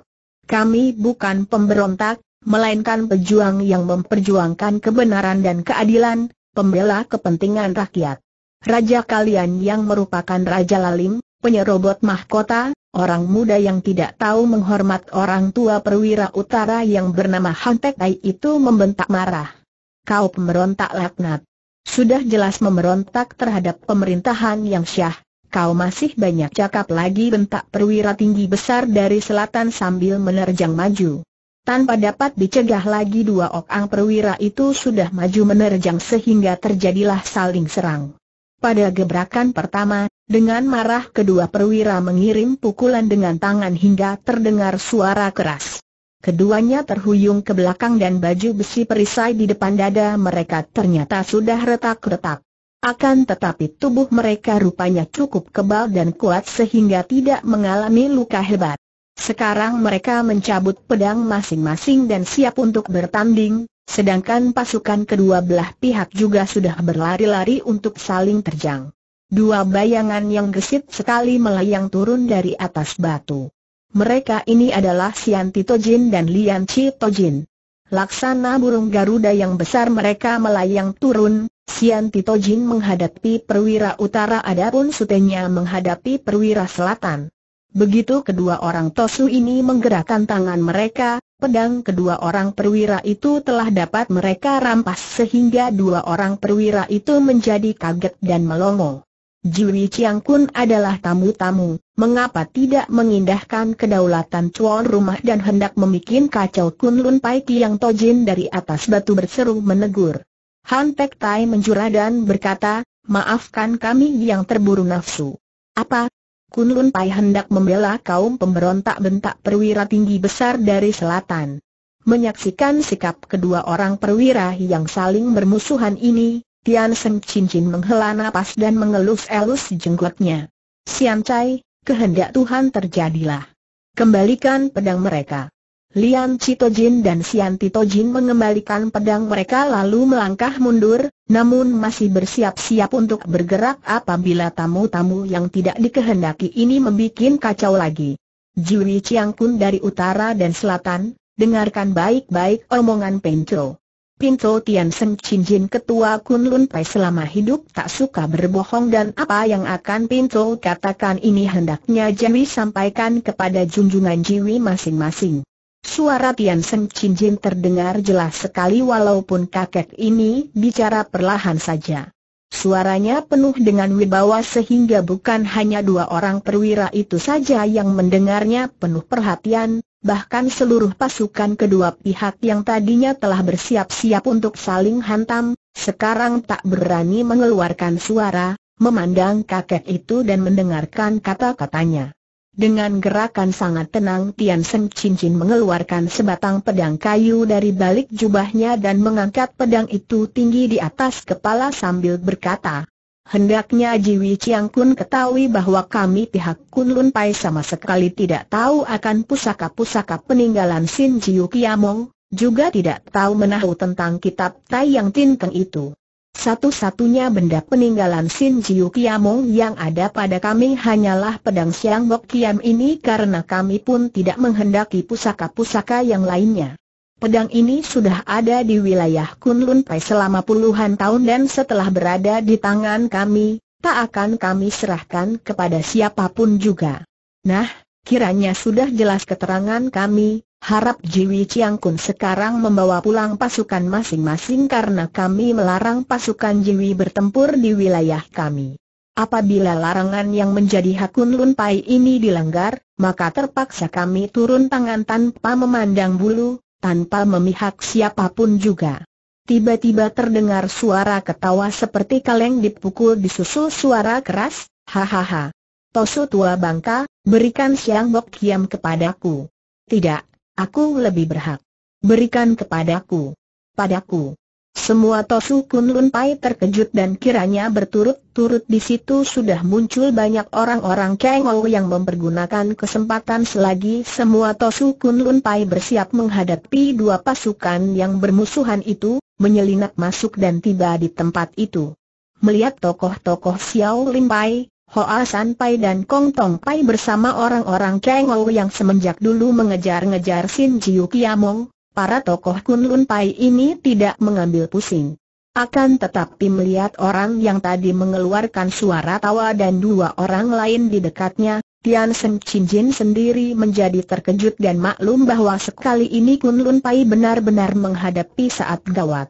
Kami bukan pemberontak, melainkan pejuang yang memperjuangkan kebenaran dan keadilan, pembela kepentingan rakyat. Raja kalian yang merupakan Raja Lalim, penyerobot mahkota, orang muda yang tidak tahu menghormat orang tua perwira utara yang bernama Hantek Ai itu membentak marah. Kau pemberontak laknat. Sudah jelas memberontak terhadap pemerintahan yang syah, Kau masih banyak cakap lagi bentak perwira tinggi besar dari selatan sambil menerjang maju. Tanpa dapat dicegah lagi dua okang perwira itu sudah maju menerjang sehingga terjadilah saling serang. Pada gebrakan pertama, dengan marah kedua perwira mengirim pukulan dengan tangan hingga terdengar suara keras. Keduanya terhuyung ke belakang dan baju besi perisai di depan dada mereka ternyata sudah retak-retak. Akan tetapi tubuh mereka rupanya cukup kebal dan kuat sehingga tidak mengalami luka hebat. Sekarang mereka mencabut pedang masing-masing dan siap untuk bertanding, sedangkan pasukan kedua belah pihak juga sudah berlari-lari untuk saling terjang. Dua bayangan yang gesit sekali melayang turun dari atas batu. Mereka ini adalah Sian Tojin dan Lian Chi Tojin. Laksana burung Garuda yang besar mereka melayang turun, Sian Tito Jin menghadapi perwira utara adapun sutenya menghadapi perwira selatan. Begitu kedua orang Tosu ini menggerakkan tangan mereka, pedang kedua orang perwira itu telah dapat mereka rampas sehingga dua orang perwira itu menjadi kaget dan melongo. Jiwi Chiang Kun adalah tamu-tamu, mengapa tidak mengindahkan kedaulatan cuan rumah dan hendak memikin kacau Kun Lun Pai Kiang Tojin dari atas batu berseru menegur. Han Pek Tai menjura dan berkata, maafkan kami yang terburu nafsu. Apa? Kun Lun Pai hendak membela kaum pemberontak bentak perwira tinggi besar dari selatan. Menyaksikan sikap kedua orang perwira yang saling bermusuhan ini, Tian Seng Cincin menghela napas dan mengelus-elus jenggotnya. Sian Chai, kehendak Tuhan terjadilah. Kembalikan pedang mereka. Lian Cito Jin dan Sian Jin mengembalikan pedang mereka lalu melangkah mundur, namun masih bersiap-siap untuk bergerak apabila tamu-tamu yang tidak dikehendaki ini membuat kacau lagi. Juri Chiang Kun dari utara dan selatan, dengarkan baik-baik omongan Pencho. Pinto Tian Seng Chin Jin ketua Kun Lun Pai selama hidup tak suka berbohong dan apa yang akan Pinto katakan ini hendaknya Jiwi sampaikan kepada junjungan Jiwi masing-masing. Suara Tian Seng Chin Jin terdengar jelas sekali walaupun kakek ini bicara perlahan saja. Suaranya penuh dengan wibawa sehingga bukan hanya dua orang perwira itu saja yang mendengarnya penuh perhatian, bahkan seluruh pasukan kedua pihak yang tadinya telah bersiap-siap untuk saling hantam, sekarang tak berani mengeluarkan suara, memandang kakek itu dan mendengarkan kata-katanya. Dengan gerakan sangat tenang Tian Seng Cincin mengeluarkan sebatang pedang kayu dari balik jubahnya dan mengangkat pedang itu tinggi di atas kepala sambil berkata, Hendaknya Jiwi Chiang Kun ketahui bahwa kami pihak Kun Kunlun Pai sama sekali tidak tahu akan pusaka-pusaka peninggalan Sin Jiu Kiamong, juga tidak tahu menahu tentang kitab Tai Yang Tin Keng itu. Satu-satunya benda peninggalan Sin Jiu Kiamong yang ada pada kami hanyalah pedang Siang Bok Kiam ini karena kami pun tidak menghendaki pusaka-pusaka yang lainnya. Pedang ini sudah ada di wilayah Kunlun Pai selama puluhan tahun dan setelah berada di tangan kami, tak akan kami serahkan kepada siapapun juga. Nah, Kiranya sudah jelas keterangan kami, harap Jiwi Chiang Kun sekarang membawa pulang pasukan masing-masing karena kami melarang pasukan Jiwi bertempur di wilayah kami. Apabila larangan yang menjadi hakun Kun Lun Pai ini dilanggar, maka terpaksa kami turun tangan tanpa memandang bulu, tanpa memihak siapapun juga. Tiba-tiba terdengar suara ketawa seperti kaleng dipukul disusul suara keras, hahaha. Tosu tua bangka, berikan Siang Bok Kiam kepadaku. Tidak, aku lebih berhak. Berikan kepadaku. Padaku. Semua Tosu Kunlun Pai terkejut dan kiranya berturut-turut di situ sudah muncul banyak orang-orang Kengou yang mempergunakan kesempatan selagi semua Tosu Kunlun Pai bersiap menghadapi dua pasukan yang bermusuhan itu, menyelinap masuk dan tiba di tempat itu. Melihat tokoh-tokoh Xiao Pai. Hoa San Pai dan Kong Tong Pai bersama orang-orang Cheng Ou yang semenjak dulu mengejar-ngejar Sin Jiu Kiamong, para tokoh Kun Lun Pai ini tidak mengambil pusing. Akan tetapi melihat orang yang tadi mengeluarkan suara tawa dan dua orang lain di dekatnya, Tian Sen Chin Jin sendiri menjadi terkejut dan maklum bahwa sekali ini Kun Lun Pai benar-benar menghadapi saat gawat.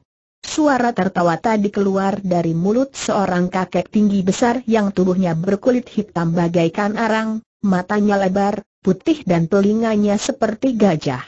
Suara tertawa tadi keluar dari mulut seorang kakek tinggi besar yang tubuhnya berkulit hitam bagaikan arang, matanya lebar, putih dan telinganya seperti gajah.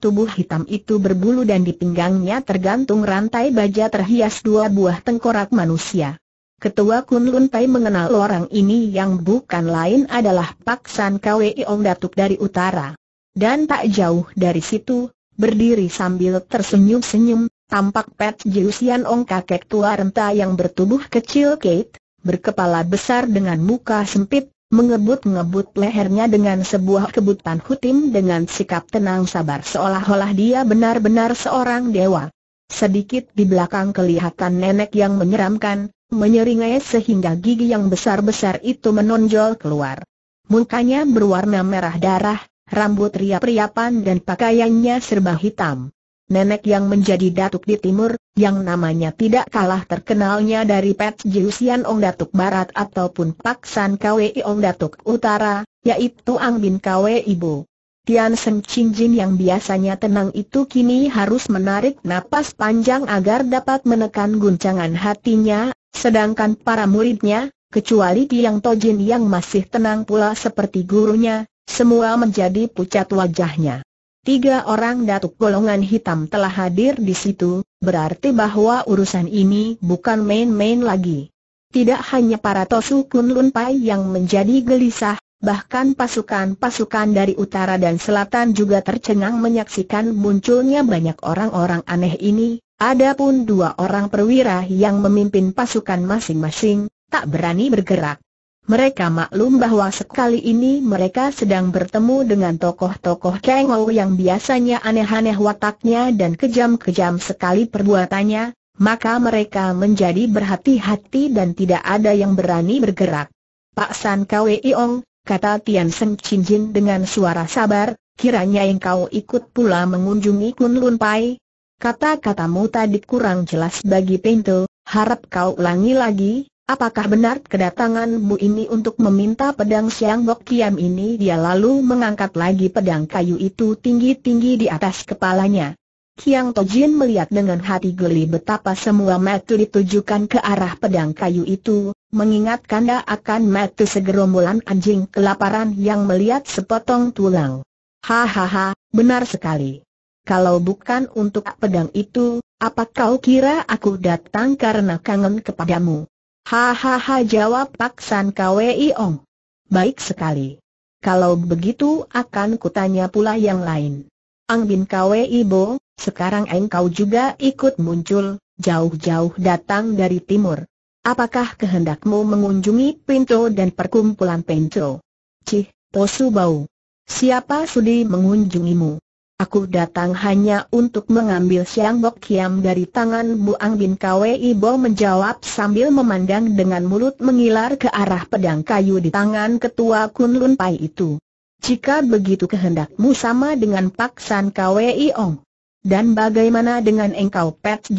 Tubuh hitam itu berbulu dan di pinggangnya tergantung rantai baja terhias dua buah tengkorak manusia. Ketua Kun Lun Pai mengenal orang ini yang bukan lain adalah Pak San Kwei Ong Datuk dari Utara. Dan tak jauh dari situ, berdiri sambil tersenyum-senyum, Tampak Pat Jiusian Ong kakek tua renta yang bertubuh kecil Kate, berkepala besar dengan muka sempit, mengebut-ngebut lehernya dengan sebuah kebutan hutim dengan sikap tenang sabar seolah-olah dia benar-benar seorang dewa. Sedikit di belakang kelihatan nenek yang menyeramkan, menyeringai sehingga gigi yang besar-besar itu menonjol keluar. Mukanya berwarna merah darah, rambut riap-riapan dan pakaiannya serba hitam nenek yang menjadi datuk di timur, yang namanya tidak kalah terkenalnya dari Pet Jiusian Ong Datuk Barat ataupun Pak San Kwei Ong Datuk Utara, yaitu Ang Bin Kwei Ibu. Tian Seng Jin yang biasanya tenang itu kini harus menarik napas panjang agar dapat menekan guncangan hatinya, sedangkan para muridnya, kecuali Tiang Jin yang masih tenang pula seperti gurunya, semua menjadi pucat wajahnya. Tiga orang datuk golongan hitam telah hadir di situ, berarti bahwa urusan ini bukan main-main lagi. Tidak hanya para Tosu Kun Lun yang menjadi gelisah, bahkan pasukan-pasukan dari utara dan selatan juga tercengang menyaksikan munculnya banyak orang-orang aneh ini. Adapun dua orang perwira yang memimpin pasukan masing-masing, tak berani bergerak. Mereka maklum bahwa sekali ini mereka sedang bertemu dengan tokoh-tokoh kengau yang biasanya aneh-aneh wataknya dan kejam-kejam sekali perbuatannya, maka mereka menjadi berhati-hati dan tidak ada yang berani bergerak. Pak San Kwei Ong, kata Tian Seng Chin Jin dengan suara sabar, kiranya engkau ikut pula mengunjungi Kun Lun Pai. Kata-katamu tadi kurang jelas bagi Pinto, harap kau ulangi lagi, apakah benar kedatanganmu ini untuk meminta pedang Siang Bok Kiam ini? Dia lalu mengangkat lagi pedang kayu itu tinggi-tinggi di atas kepalanya. Kiang Tojin melihat dengan hati geli betapa semua metu ditujukan ke arah pedang kayu itu, mengingat kanda akan metu segerombolan anjing kelaparan yang melihat sepotong tulang. Hahaha, benar sekali. Kalau bukan untuk pedang itu, apa kau kira aku datang karena kangen kepadamu? Hahaha jawab Pak San Kwei Ong. Baik sekali. Kalau begitu akan kutanya pula yang lain. Ang Bin Kwei Bo, sekarang engkau juga ikut muncul, jauh-jauh datang dari timur. Apakah kehendakmu mengunjungi Pinto dan perkumpulan Pinto? Cih, Posu Bau. Siapa sudi mengunjungimu? Aku datang hanya untuk mengambil Siang Bok Kiam dari tangan Buang Bin Kwei Bo menjawab sambil memandang dengan mulut mengilar ke arah pedang kayu di tangan ketua Kun Lun Pai itu. Jika begitu kehendakmu sama dengan paksaan Kwei Ong. Dan bagaimana dengan engkau Pet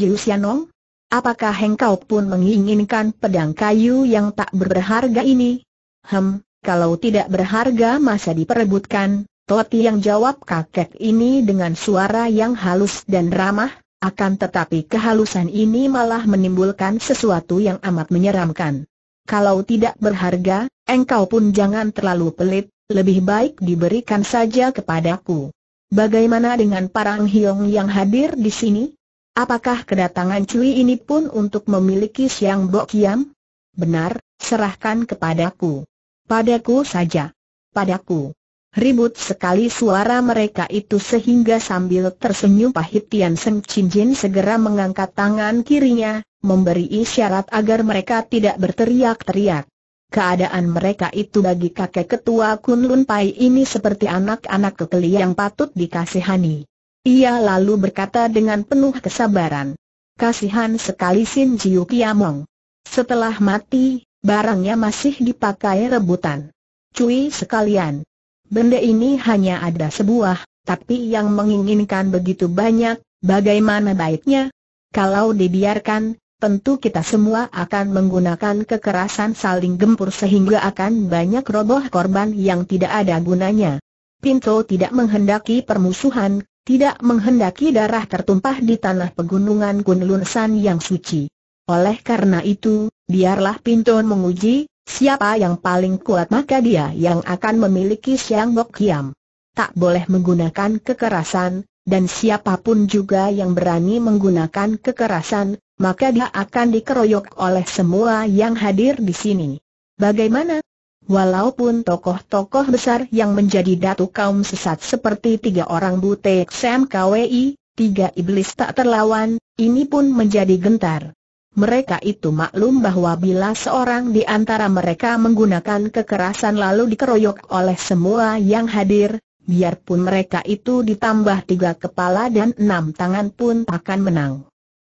Ong? Apakah engkau pun menginginkan pedang kayu yang tak berharga ini? Hem, kalau tidak berharga masa diperebutkan, Toti yang jawab kakek ini dengan suara yang halus dan ramah, akan tetapi kehalusan ini malah menimbulkan sesuatu yang amat menyeramkan. Kalau tidak berharga, engkau pun jangan terlalu pelit, lebih baik diberikan saja kepadaku. Bagaimana dengan parang hiong yang hadir di sini? Apakah kedatangan Cui ini pun untuk memiliki siang bok yam? Benar, serahkan kepadaku. Padaku saja. Padaku. Ribut sekali suara mereka itu sehingga sambil tersenyum pahit Tian Seng Chin Jin segera mengangkat tangan kirinya, memberi isyarat agar mereka tidak berteriak-teriak. Keadaan mereka itu bagi kakek ketua Kun Lun Pai ini seperti anak-anak kekeli yang patut dikasihani. Ia lalu berkata dengan penuh kesabaran. Kasihan sekali Sin Jiu Kiamong. Setelah mati, barangnya masih dipakai rebutan. Cui sekalian. Benda ini hanya ada sebuah, tapi yang menginginkan begitu banyak, bagaimana baiknya? Kalau dibiarkan, tentu kita semua akan menggunakan kekerasan saling gempur sehingga akan banyak roboh korban yang tidak ada gunanya. Pinto tidak menghendaki permusuhan, tidak menghendaki darah tertumpah di tanah pegunungan Gunlunsan yang suci. Oleh karena itu, biarlah Pinto menguji, Siapa yang paling kuat maka dia yang akan memiliki Siang Bok Kiam. Tak boleh menggunakan kekerasan, dan siapapun juga yang berani menggunakan kekerasan, maka dia akan dikeroyok oleh semua yang hadir di sini. Bagaimana? Walaupun tokoh-tokoh besar yang menjadi datu kaum sesat seperti tiga orang Butek Sam KWI, tiga iblis tak terlawan, ini pun menjadi gentar mereka itu maklum bahwa bila seorang di antara mereka menggunakan kekerasan lalu dikeroyok oleh semua yang hadir, biarpun mereka itu ditambah tiga kepala dan enam tangan pun akan menang.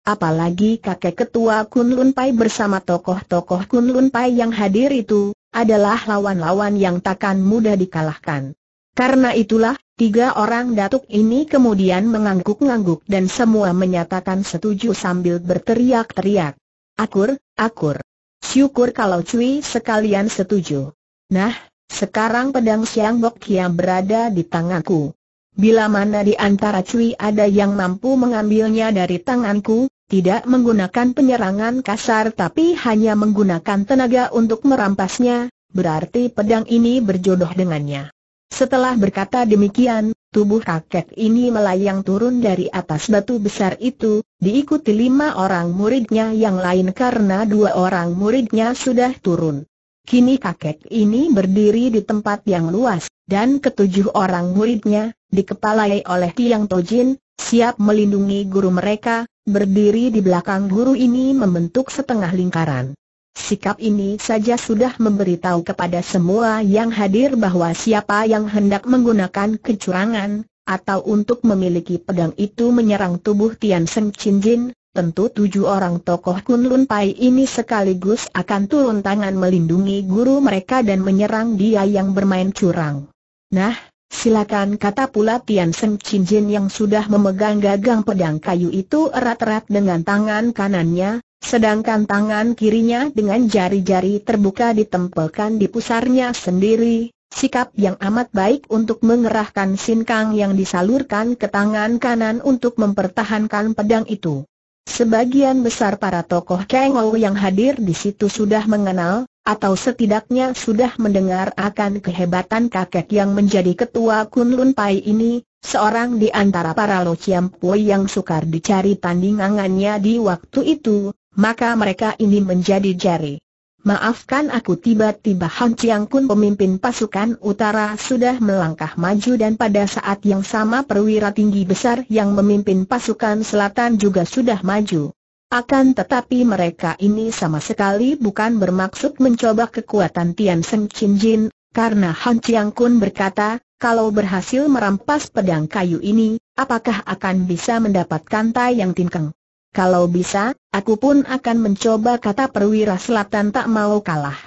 Apalagi kakek ketua Kunlun Pai bersama tokoh-tokoh Kunlun Pai yang hadir itu, adalah lawan-lawan yang takkan mudah dikalahkan. Karena itulah, Tiga orang datuk ini kemudian mengangguk angguk dan semua menyatakan setuju sambil berteriak-teriak. Akur, akur. Syukur kalau Cui sekalian setuju. Nah, sekarang pedang Siang Bok yang berada di tanganku. Bila mana di antara Cui ada yang mampu mengambilnya dari tanganku, tidak menggunakan penyerangan kasar tapi hanya menggunakan tenaga untuk merampasnya, berarti pedang ini berjodoh dengannya. Setelah berkata demikian, tubuh kakek ini melayang turun dari atas batu besar itu, diikuti lima orang muridnya yang lain karena dua orang muridnya sudah turun. Kini kakek ini berdiri di tempat yang luas, dan ketujuh orang muridnya, dikepalai oleh Tiang Tojin, siap melindungi guru mereka, berdiri di belakang guru ini membentuk setengah lingkaran. Sikap ini saja sudah memberitahu kepada semua yang hadir bahwa siapa yang hendak menggunakan kecurangan, atau untuk memiliki pedang itu menyerang tubuh Tian Seng Chin Jin, tentu tujuh orang tokoh Kun Lun Pai ini sekaligus akan turun tangan melindungi guru mereka dan menyerang dia yang bermain curang. Nah, Silakan kata pula Tian Seng Jin yang sudah memegang gagang pedang kayu itu erat-erat dengan tangan kanannya, sedangkan tangan kirinya dengan jari-jari terbuka ditempelkan di pusarnya sendiri, sikap yang amat baik untuk mengerahkan sinkang yang disalurkan ke tangan kanan untuk mempertahankan pedang itu. Sebagian besar para tokoh Kengou yang hadir di situ sudah mengenal, atau setidaknya sudah mendengar akan kehebatan kakek yang menjadi ketua Kunlun Pai ini, seorang di antara para Lo Chiampui yang sukar dicari tandingannya di waktu itu, maka mereka ini menjadi jari. Maafkan aku tiba-tiba Han Chiang Kun pemimpin pasukan utara sudah melangkah maju dan pada saat yang sama perwira tinggi besar yang memimpin pasukan selatan juga sudah maju. Akan tetapi mereka ini sama sekali bukan bermaksud mencoba kekuatan Tian Seng Chin Jin, karena Han Chiang Kun berkata, kalau berhasil merampas pedang kayu ini, apakah akan bisa mendapatkan Tai Yang Keng? Kalau bisa, aku pun akan mencoba kata perwira selatan tak mau kalah.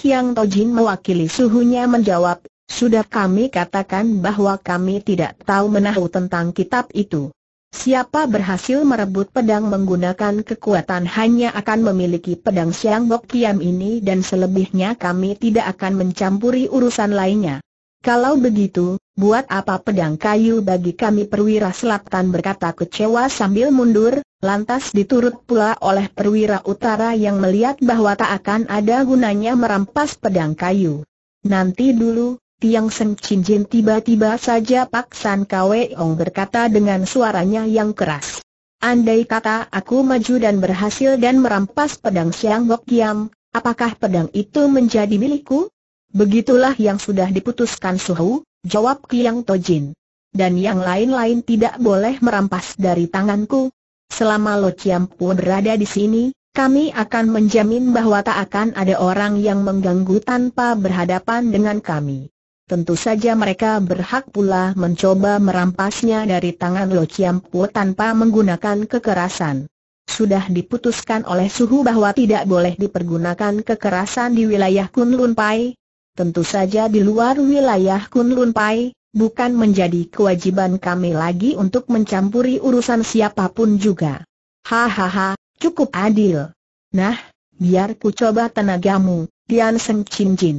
Kiang Tojin mewakili suhunya menjawab, sudah kami katakan bahwa kami tidak tahu menahu tentang kitab itu. Siapa berhasil merebut pedang menggunakan kekuatan hanya akan memiliki pedang Siang Bok Kiam ini dan selebihnya kami tidak akan mencampuri urusan lainnya. Kalau begitu, buat apa pedang kayu bagi kami perwira selatan berkata kecewa sambil mundur, lantas diturut pula oleh perwira utara yang melihat bahwa tak akan ada gunanya merampas pedang kayu. Nanti dulu, Tiang Seng Chin Jin tiba-tiba saja Pak San Ong berkata dengan suaranya yang keras. Andai kata aku maju dan berhasil dan merampas pedang Siang Gok Kiam, apakah pedang itu menjadi milikku? Begitulah yang sudah diputuskan Suhu, jawab Kiang Jin. Dan yang lain-lain tidak boleh merampas dari tanganku. Selama Lo Chiam Pu berada di sini, kami akan menjamin bahwa tak akan ada orang yang mengganggu tanpa berhadapan dengan kami tentu saja mereka berhak pula mencoba merampasnya dari tangan Lo Chiam tanpa menggunakan kekerasan. Sudah diputuskan oleh Suhu bahwa tidak boleh dipergunakan kekerasan di wilayah Kunlun Pai. Tentu saja di luar wilayah Kunlun Pai, bukan menjadi kewajiban kami lagi untuk mencampuri urusan siapapun juga. Hahaha, cukup adil. Nah, biar ku coba tenagamu, Tian Seng Chin Jin.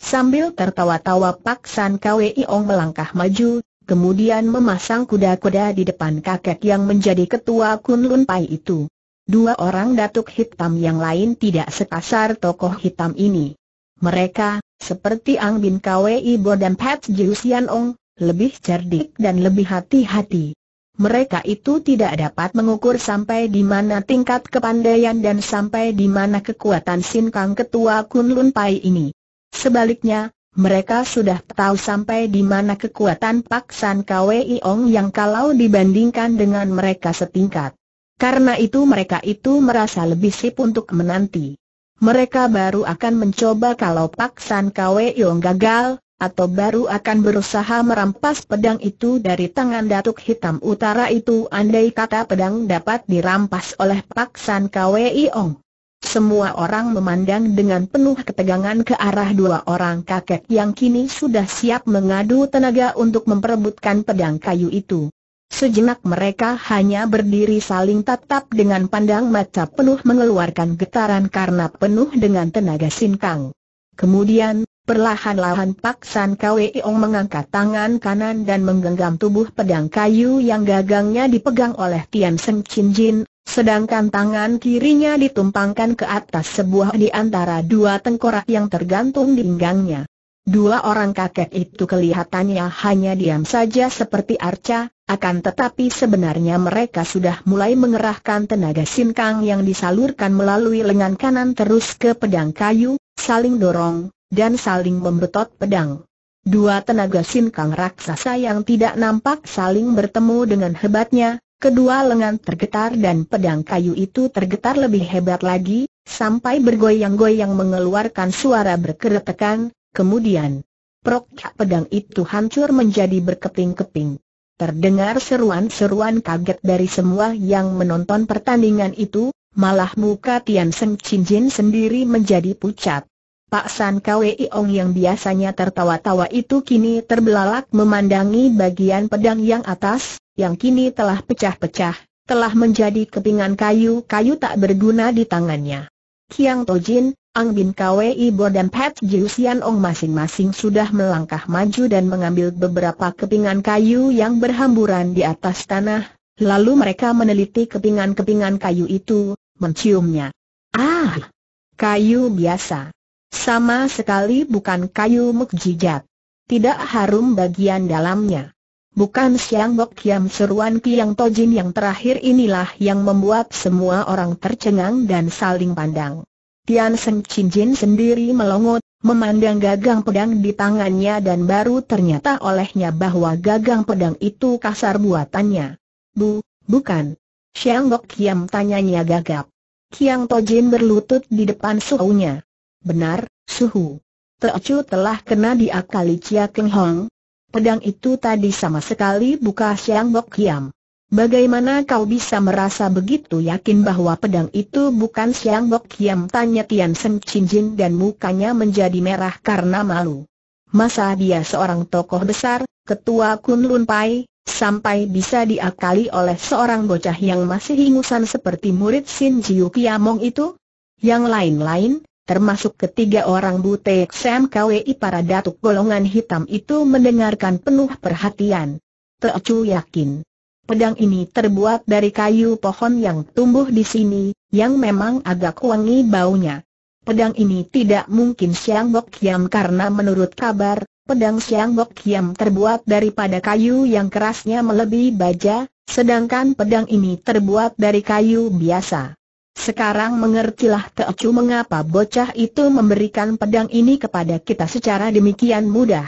Sambil tertawa-tawa Pak San Kwei Ong melangkah maju, kemudian memasang kuda-kuda di depan kakek yang menjadi ketua Kunlun Pai itu. Dua orang datuk hitam yang lain tidak sekasar tokoh hitam ini. Mereka, seperti Ang Bin Kwei Bo dan Pat Jiusian Ong, lebih cerdik dan lebih hati-hati. Mereka itu tidak dapat mengukur sampai di mana tingkat kepandaian dan sampai di mana kekuatan Sin Kang ketua Kunlun Pai ini. Sebaliknya, mereka sudah tahu sampai di mana kekuatan Pak San Kwei Ong yang kalau dibandingkan dengan mereka setingkat. Karena itu mereka itu merasa lebih sip untuk menanti. Mereka baru akan mencoba kalau Pak San Kwei Ong gagal, atau baru akan berusaha merampas pedang itu dari tangan Datuk Hitam Utara itu andai kata pedang dapat dirampas oleh Pak San Kwei Ong. Semua orang memandang dengan penuh ketegangan ke arah dua orang kakek yang kini sudah siap mengadu tenaga untuk memperebutkan pedang kayu itu. Sejenak mereka hanya berdiri saling tatap dengan pandang mata penuh mengeluarkan getaran karena penuh dengan tenaga sinkang. Kemudian, perlahan-lahan Pak San Kweong mengangkat tangan kanan dan menggenggam tubuh pedang kayu yang gagangnya dipegang oleh Tian Seng Chin Jin, sedangkan tangan kirinya ditumpangkan ke atas sebuah di antara dua tengkorak yang tergantung di pinggangnya. Dua orang kakek itu kelihatannya hanya diam saja seperti arca, akan tetapi sebenarnya mereka sudah mulai mengerahkan tenaga sinkang yang disalurkan melalui lengan kanan terus ke pedang kayu, saling dorong, dan saling membetot pedang. Dua tenaga sinkang raksasa yang tidak nampak saling bertemu dengan hebatnya, Kedua lengan tergetar dan pedang kayu itu tergetar lebih hebat lagi, sampai bergoyang-goyang mengeluarkan suara berkeretekan, kemudian prokak pedang itu hancur menjadi berkeping-keping. Terdengar seruan-seruan kaget dari semua yang menonton pertandingan itu, malah muka Tian Seng Chin Jin sendiri menjadi pucat. Pak San Kwei Ong yang biasanya tertawa-tawa itu kini terbelalak memandangi bagian pedang yang atas, yang kini telah pecah-pecah, telah menjadi kepingan kayu-kayu tak berguna di tangannya. Kiang Tojin, Ang Bin Kwei Bo dan Pat Jiusian Ong masing-masing sudah melangkah maju dan mengambil beberapa kepingan kayu yang berhamburan di atas tanah, lalu mereka meneliti kepingan-kepingan kayu itu, menciumnya. Ah! Kayu biasa. Sama sekali bukan kayu mukjizat. Tidak harum bagian dalamnya. Bukan Siang Bok Kiam seruan Kiang Tojin yang terakhir inilah yang membuat semua orang tercengang dan saling pandang. Tian Seng Chin Jin sendiri melongot, memandang gagang pedang di tangannya dan baru ternyata olehnya bahwa gagang pedang itu kasar buatannya. Bu, bukan. Siang Bok Kiam tanyanya gagap. Kiang Tojin berlutut di depan suhunya. Benar, suhu. Teocu telah kena diakali Chia Keng Hong, Pedang itu tadi sama sekali buka Siang Bok Hiam. Bagaimana kau bisa merasa begitu yakin bahwa pedang itu bukan Siang Bok Hiam? Tanya Tian Seng Chin Jin dan mukanya menjadi merah karena malu. Masa dia seorang tokoh besar, ketua Kun Lun Pai, sampai bisa diakali oleh seorang bocah yang masih ingusan seperti murid Sin Jiu Kiamong itu? Yang lain-lain, termasuk ketiga orang Butek Sam KWI para datuk golongan hitam itu mendengarkan penuh perhatian. Teocu yakin. Pedang ini terbuat dari kayu pohon yang tumbuh di sini, yang memang agak wangi baunya. Pedang ini tidak mungkin Siang Bok Kiam karena menurut kabar, pedang Siang Bok Kiam terbuat daripada kayu yang kerasnya melebihi baja, sedangkan pedang ini terbuat dari kayu biasa. Sekarang mengertilah Teocu mengapa bocah itu memberikan pedang ini kepada kita secara demikian mudah.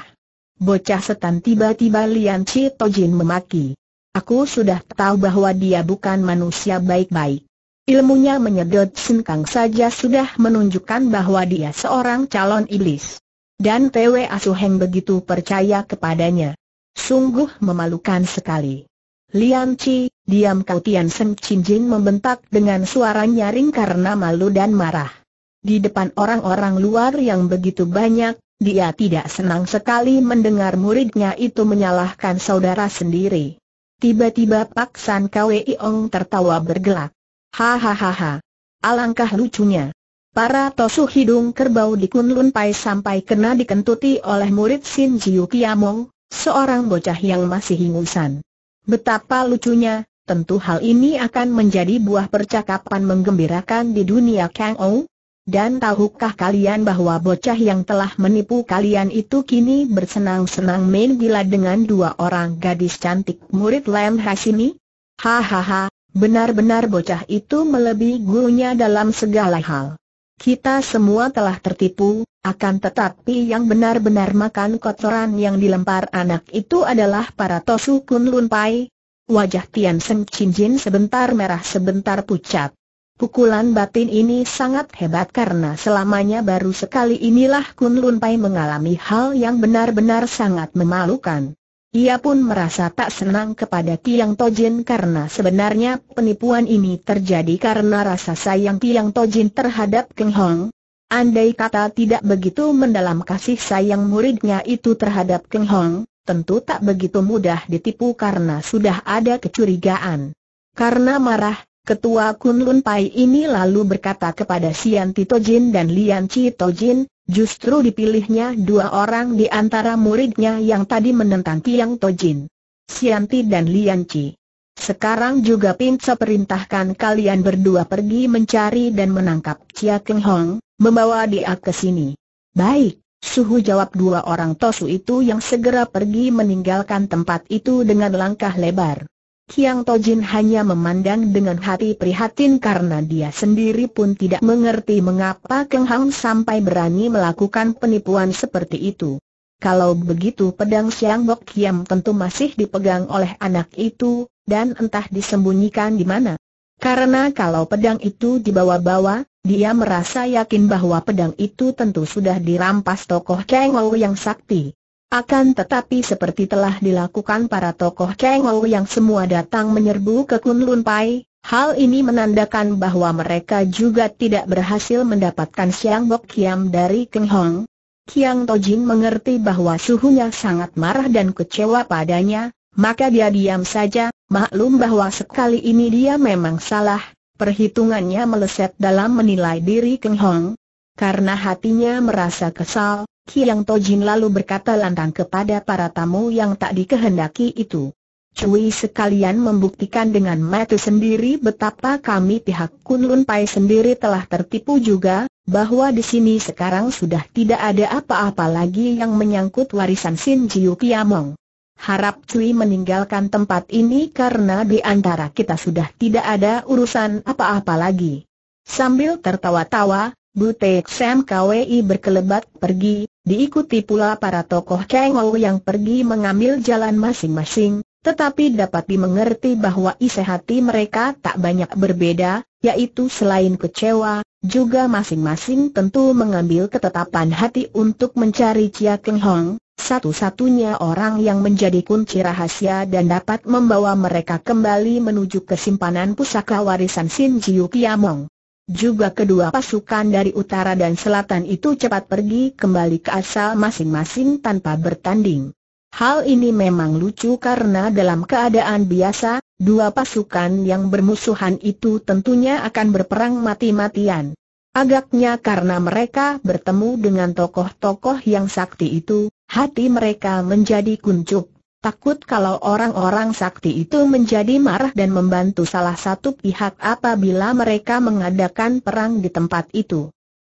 Bocah setan tiba-tiba Lian Chi Tojin memaki. Aku sudah tahu bahwa dia bukan manusia baik-baik. Ilmunya menyedot sengkang saja sudah menunjukkan bahwa dia seorang calon iblis. Dan Tewe Asuheng begitu percaya kepadanya. Sungguh memalukan sekali. Lian Chi, diam kau Tian Seng Chin Jin membentak dengan suara nyaring karena malu dan marah. Di depan orang-orang luar yang begitu banyak, dia tidak senang sekali mendengar muridnya itu menyalahkan saudara sendiri. Tiba-tiba Pak San Kwei Ong tertawa bergelak. Hahaha. Alangkah lucunya. Para tosu hidung kerbau di Kunlun Pai sampai kena dikentuti oleh murid Sin Jiu Kiamong, seorang bocah yang masih hingusan. Betapa lucunya, tentu hal ini akan menjadi buah percakapan menggembirakan di dunia Kang Ou. Dan tahukah kalian bahwa bocah yang telah menipu kalian itu kini bersenang-senang main gila dengan dua orang gadis cantik murid Lam Hasimi? Hahaha, benar-benar bocah itu melebihi gurunya dalam segala hal. Kita semua telah tertipu, akan tetapi yang benar-benar makan kotoran yang dilempar anak itu adalah para Tosu Kun Lun Wajah Tian Seng Chin Jin sebentar merah sebentar pucat. Pukulan batin ini sangat hebat karena selamanya baru sekali inilah Kun Lun mengalami hal yang benar-benar sangat memalukan. Ia pun merasa tak senang kepada Tiang Tojin karena sebenarnya penipuan ini terjadi karena rasa sayang Tiang Tojin terhadap Keng Hong. Andai kata tidak begitu mendalam kasih sayang muridnya itu terhadap Keng Hong, tentu tak begitu mudah ditipu karena sudah ada kecurigaan. Karena marah, Ketua Kun Lun Pai ini lalu berkata kepada Sian Tito Jin dan Lian Chi Jin, justru dipilihnya dua orang di antara muridnya yang tadi menentang Tiang Jin, Sian Ti dan Lian Chi. Sekarang juga Pinsa perintahkan kalian berdua pergi mencari dan menangkap Chia Keng Hong, membawa dia ke sini. Baik, Suhu jawab dua orang tosu itu yang segera pergi meninggalkan tempat itu dengan langkah lebar. Kiang Tojin hanya memandang dengan hati prihatin karena dia sendiri pun tidak mengerti mengapa Keng Hang sampai berani melakukan penipuan seperti itu. Kalau begitu pedang Siang Bok Kiam tentu masih dipegang oleh anak itu, dan entah disembunyikan di mana. Karena kalau pedang itu dibawa-bawa, dia merasa yakin bahwa pedang itu tentu sudah dirampas tokoh Kengou yang sakti. Akan tetapi seperti telah dilakukan para tokoh Kengou yang semua datang menyerbu ke Kunlun Pai, hal ini menandakan bahwa mereka juga tidak berhasil mendapatkan Siang Bok Kiam dari Keng Hong. Kiang Tojin mengerti bahwa suhunya sangat marah dan kecewa padanya, maka dia diam saja, Maklum bahwa sekali ini dia memang salah, perhitungannya meleset dalam menilai diri Keng Hong. Karena hatinya merasa kesal, Kiang Tojin lalu berkata lantang kepada para tamu yang tak dikehendaki itu. Cui sekalian membuktikan dengan mata sendiri betapa kami pihak Kunlun Pai sendiri telah tertipu juga, bahwa di sini sekarang sudah tidak ada apa-apa lagi yang menyangkut warisan Sin Jiu Kiamong. Harap Cui meninggalkan tempat ini karena di antara kita sudah tidak ada urusan apa-apa lagi. Sambil tertawa-tawa, Butek Sam KWI berkelebat pergi, diikuti pula para tokoh Kengou yang pergi mengambil jalan masing-masing, tetapi dapat dimengerti bahwa isi hati mereka tak banyak berbeda, yaitu selain kecewa, juga masing-masing tentu mengambil ketetapan hati untuk mencari Chia Keng Hong, satu-satunya orang yang menjadi kunci rahasia dan dapat membawa mereka kembali menuju kesimpanan pusaka warisan Sin Jiu Kiamong. Juga kedua pasukan dari utara dan selatan itu cepat pergi kembali ke asal masing-masing tanpa bertanding. Hal ini memang lucu karena dalam keadaan biasa, dua pasukan yang bermusuhan itu tentunya akan berperang mati-matian. Agaknya karena mereka bertemu dengan tokoh-tokoh yang sakti itu, hati mereka menjadi kuncup. Takut kalau orang-orang sakti itu menjadi marah dan membantu salah satu pihak apabila mereka mengadakan perang di tempat itu.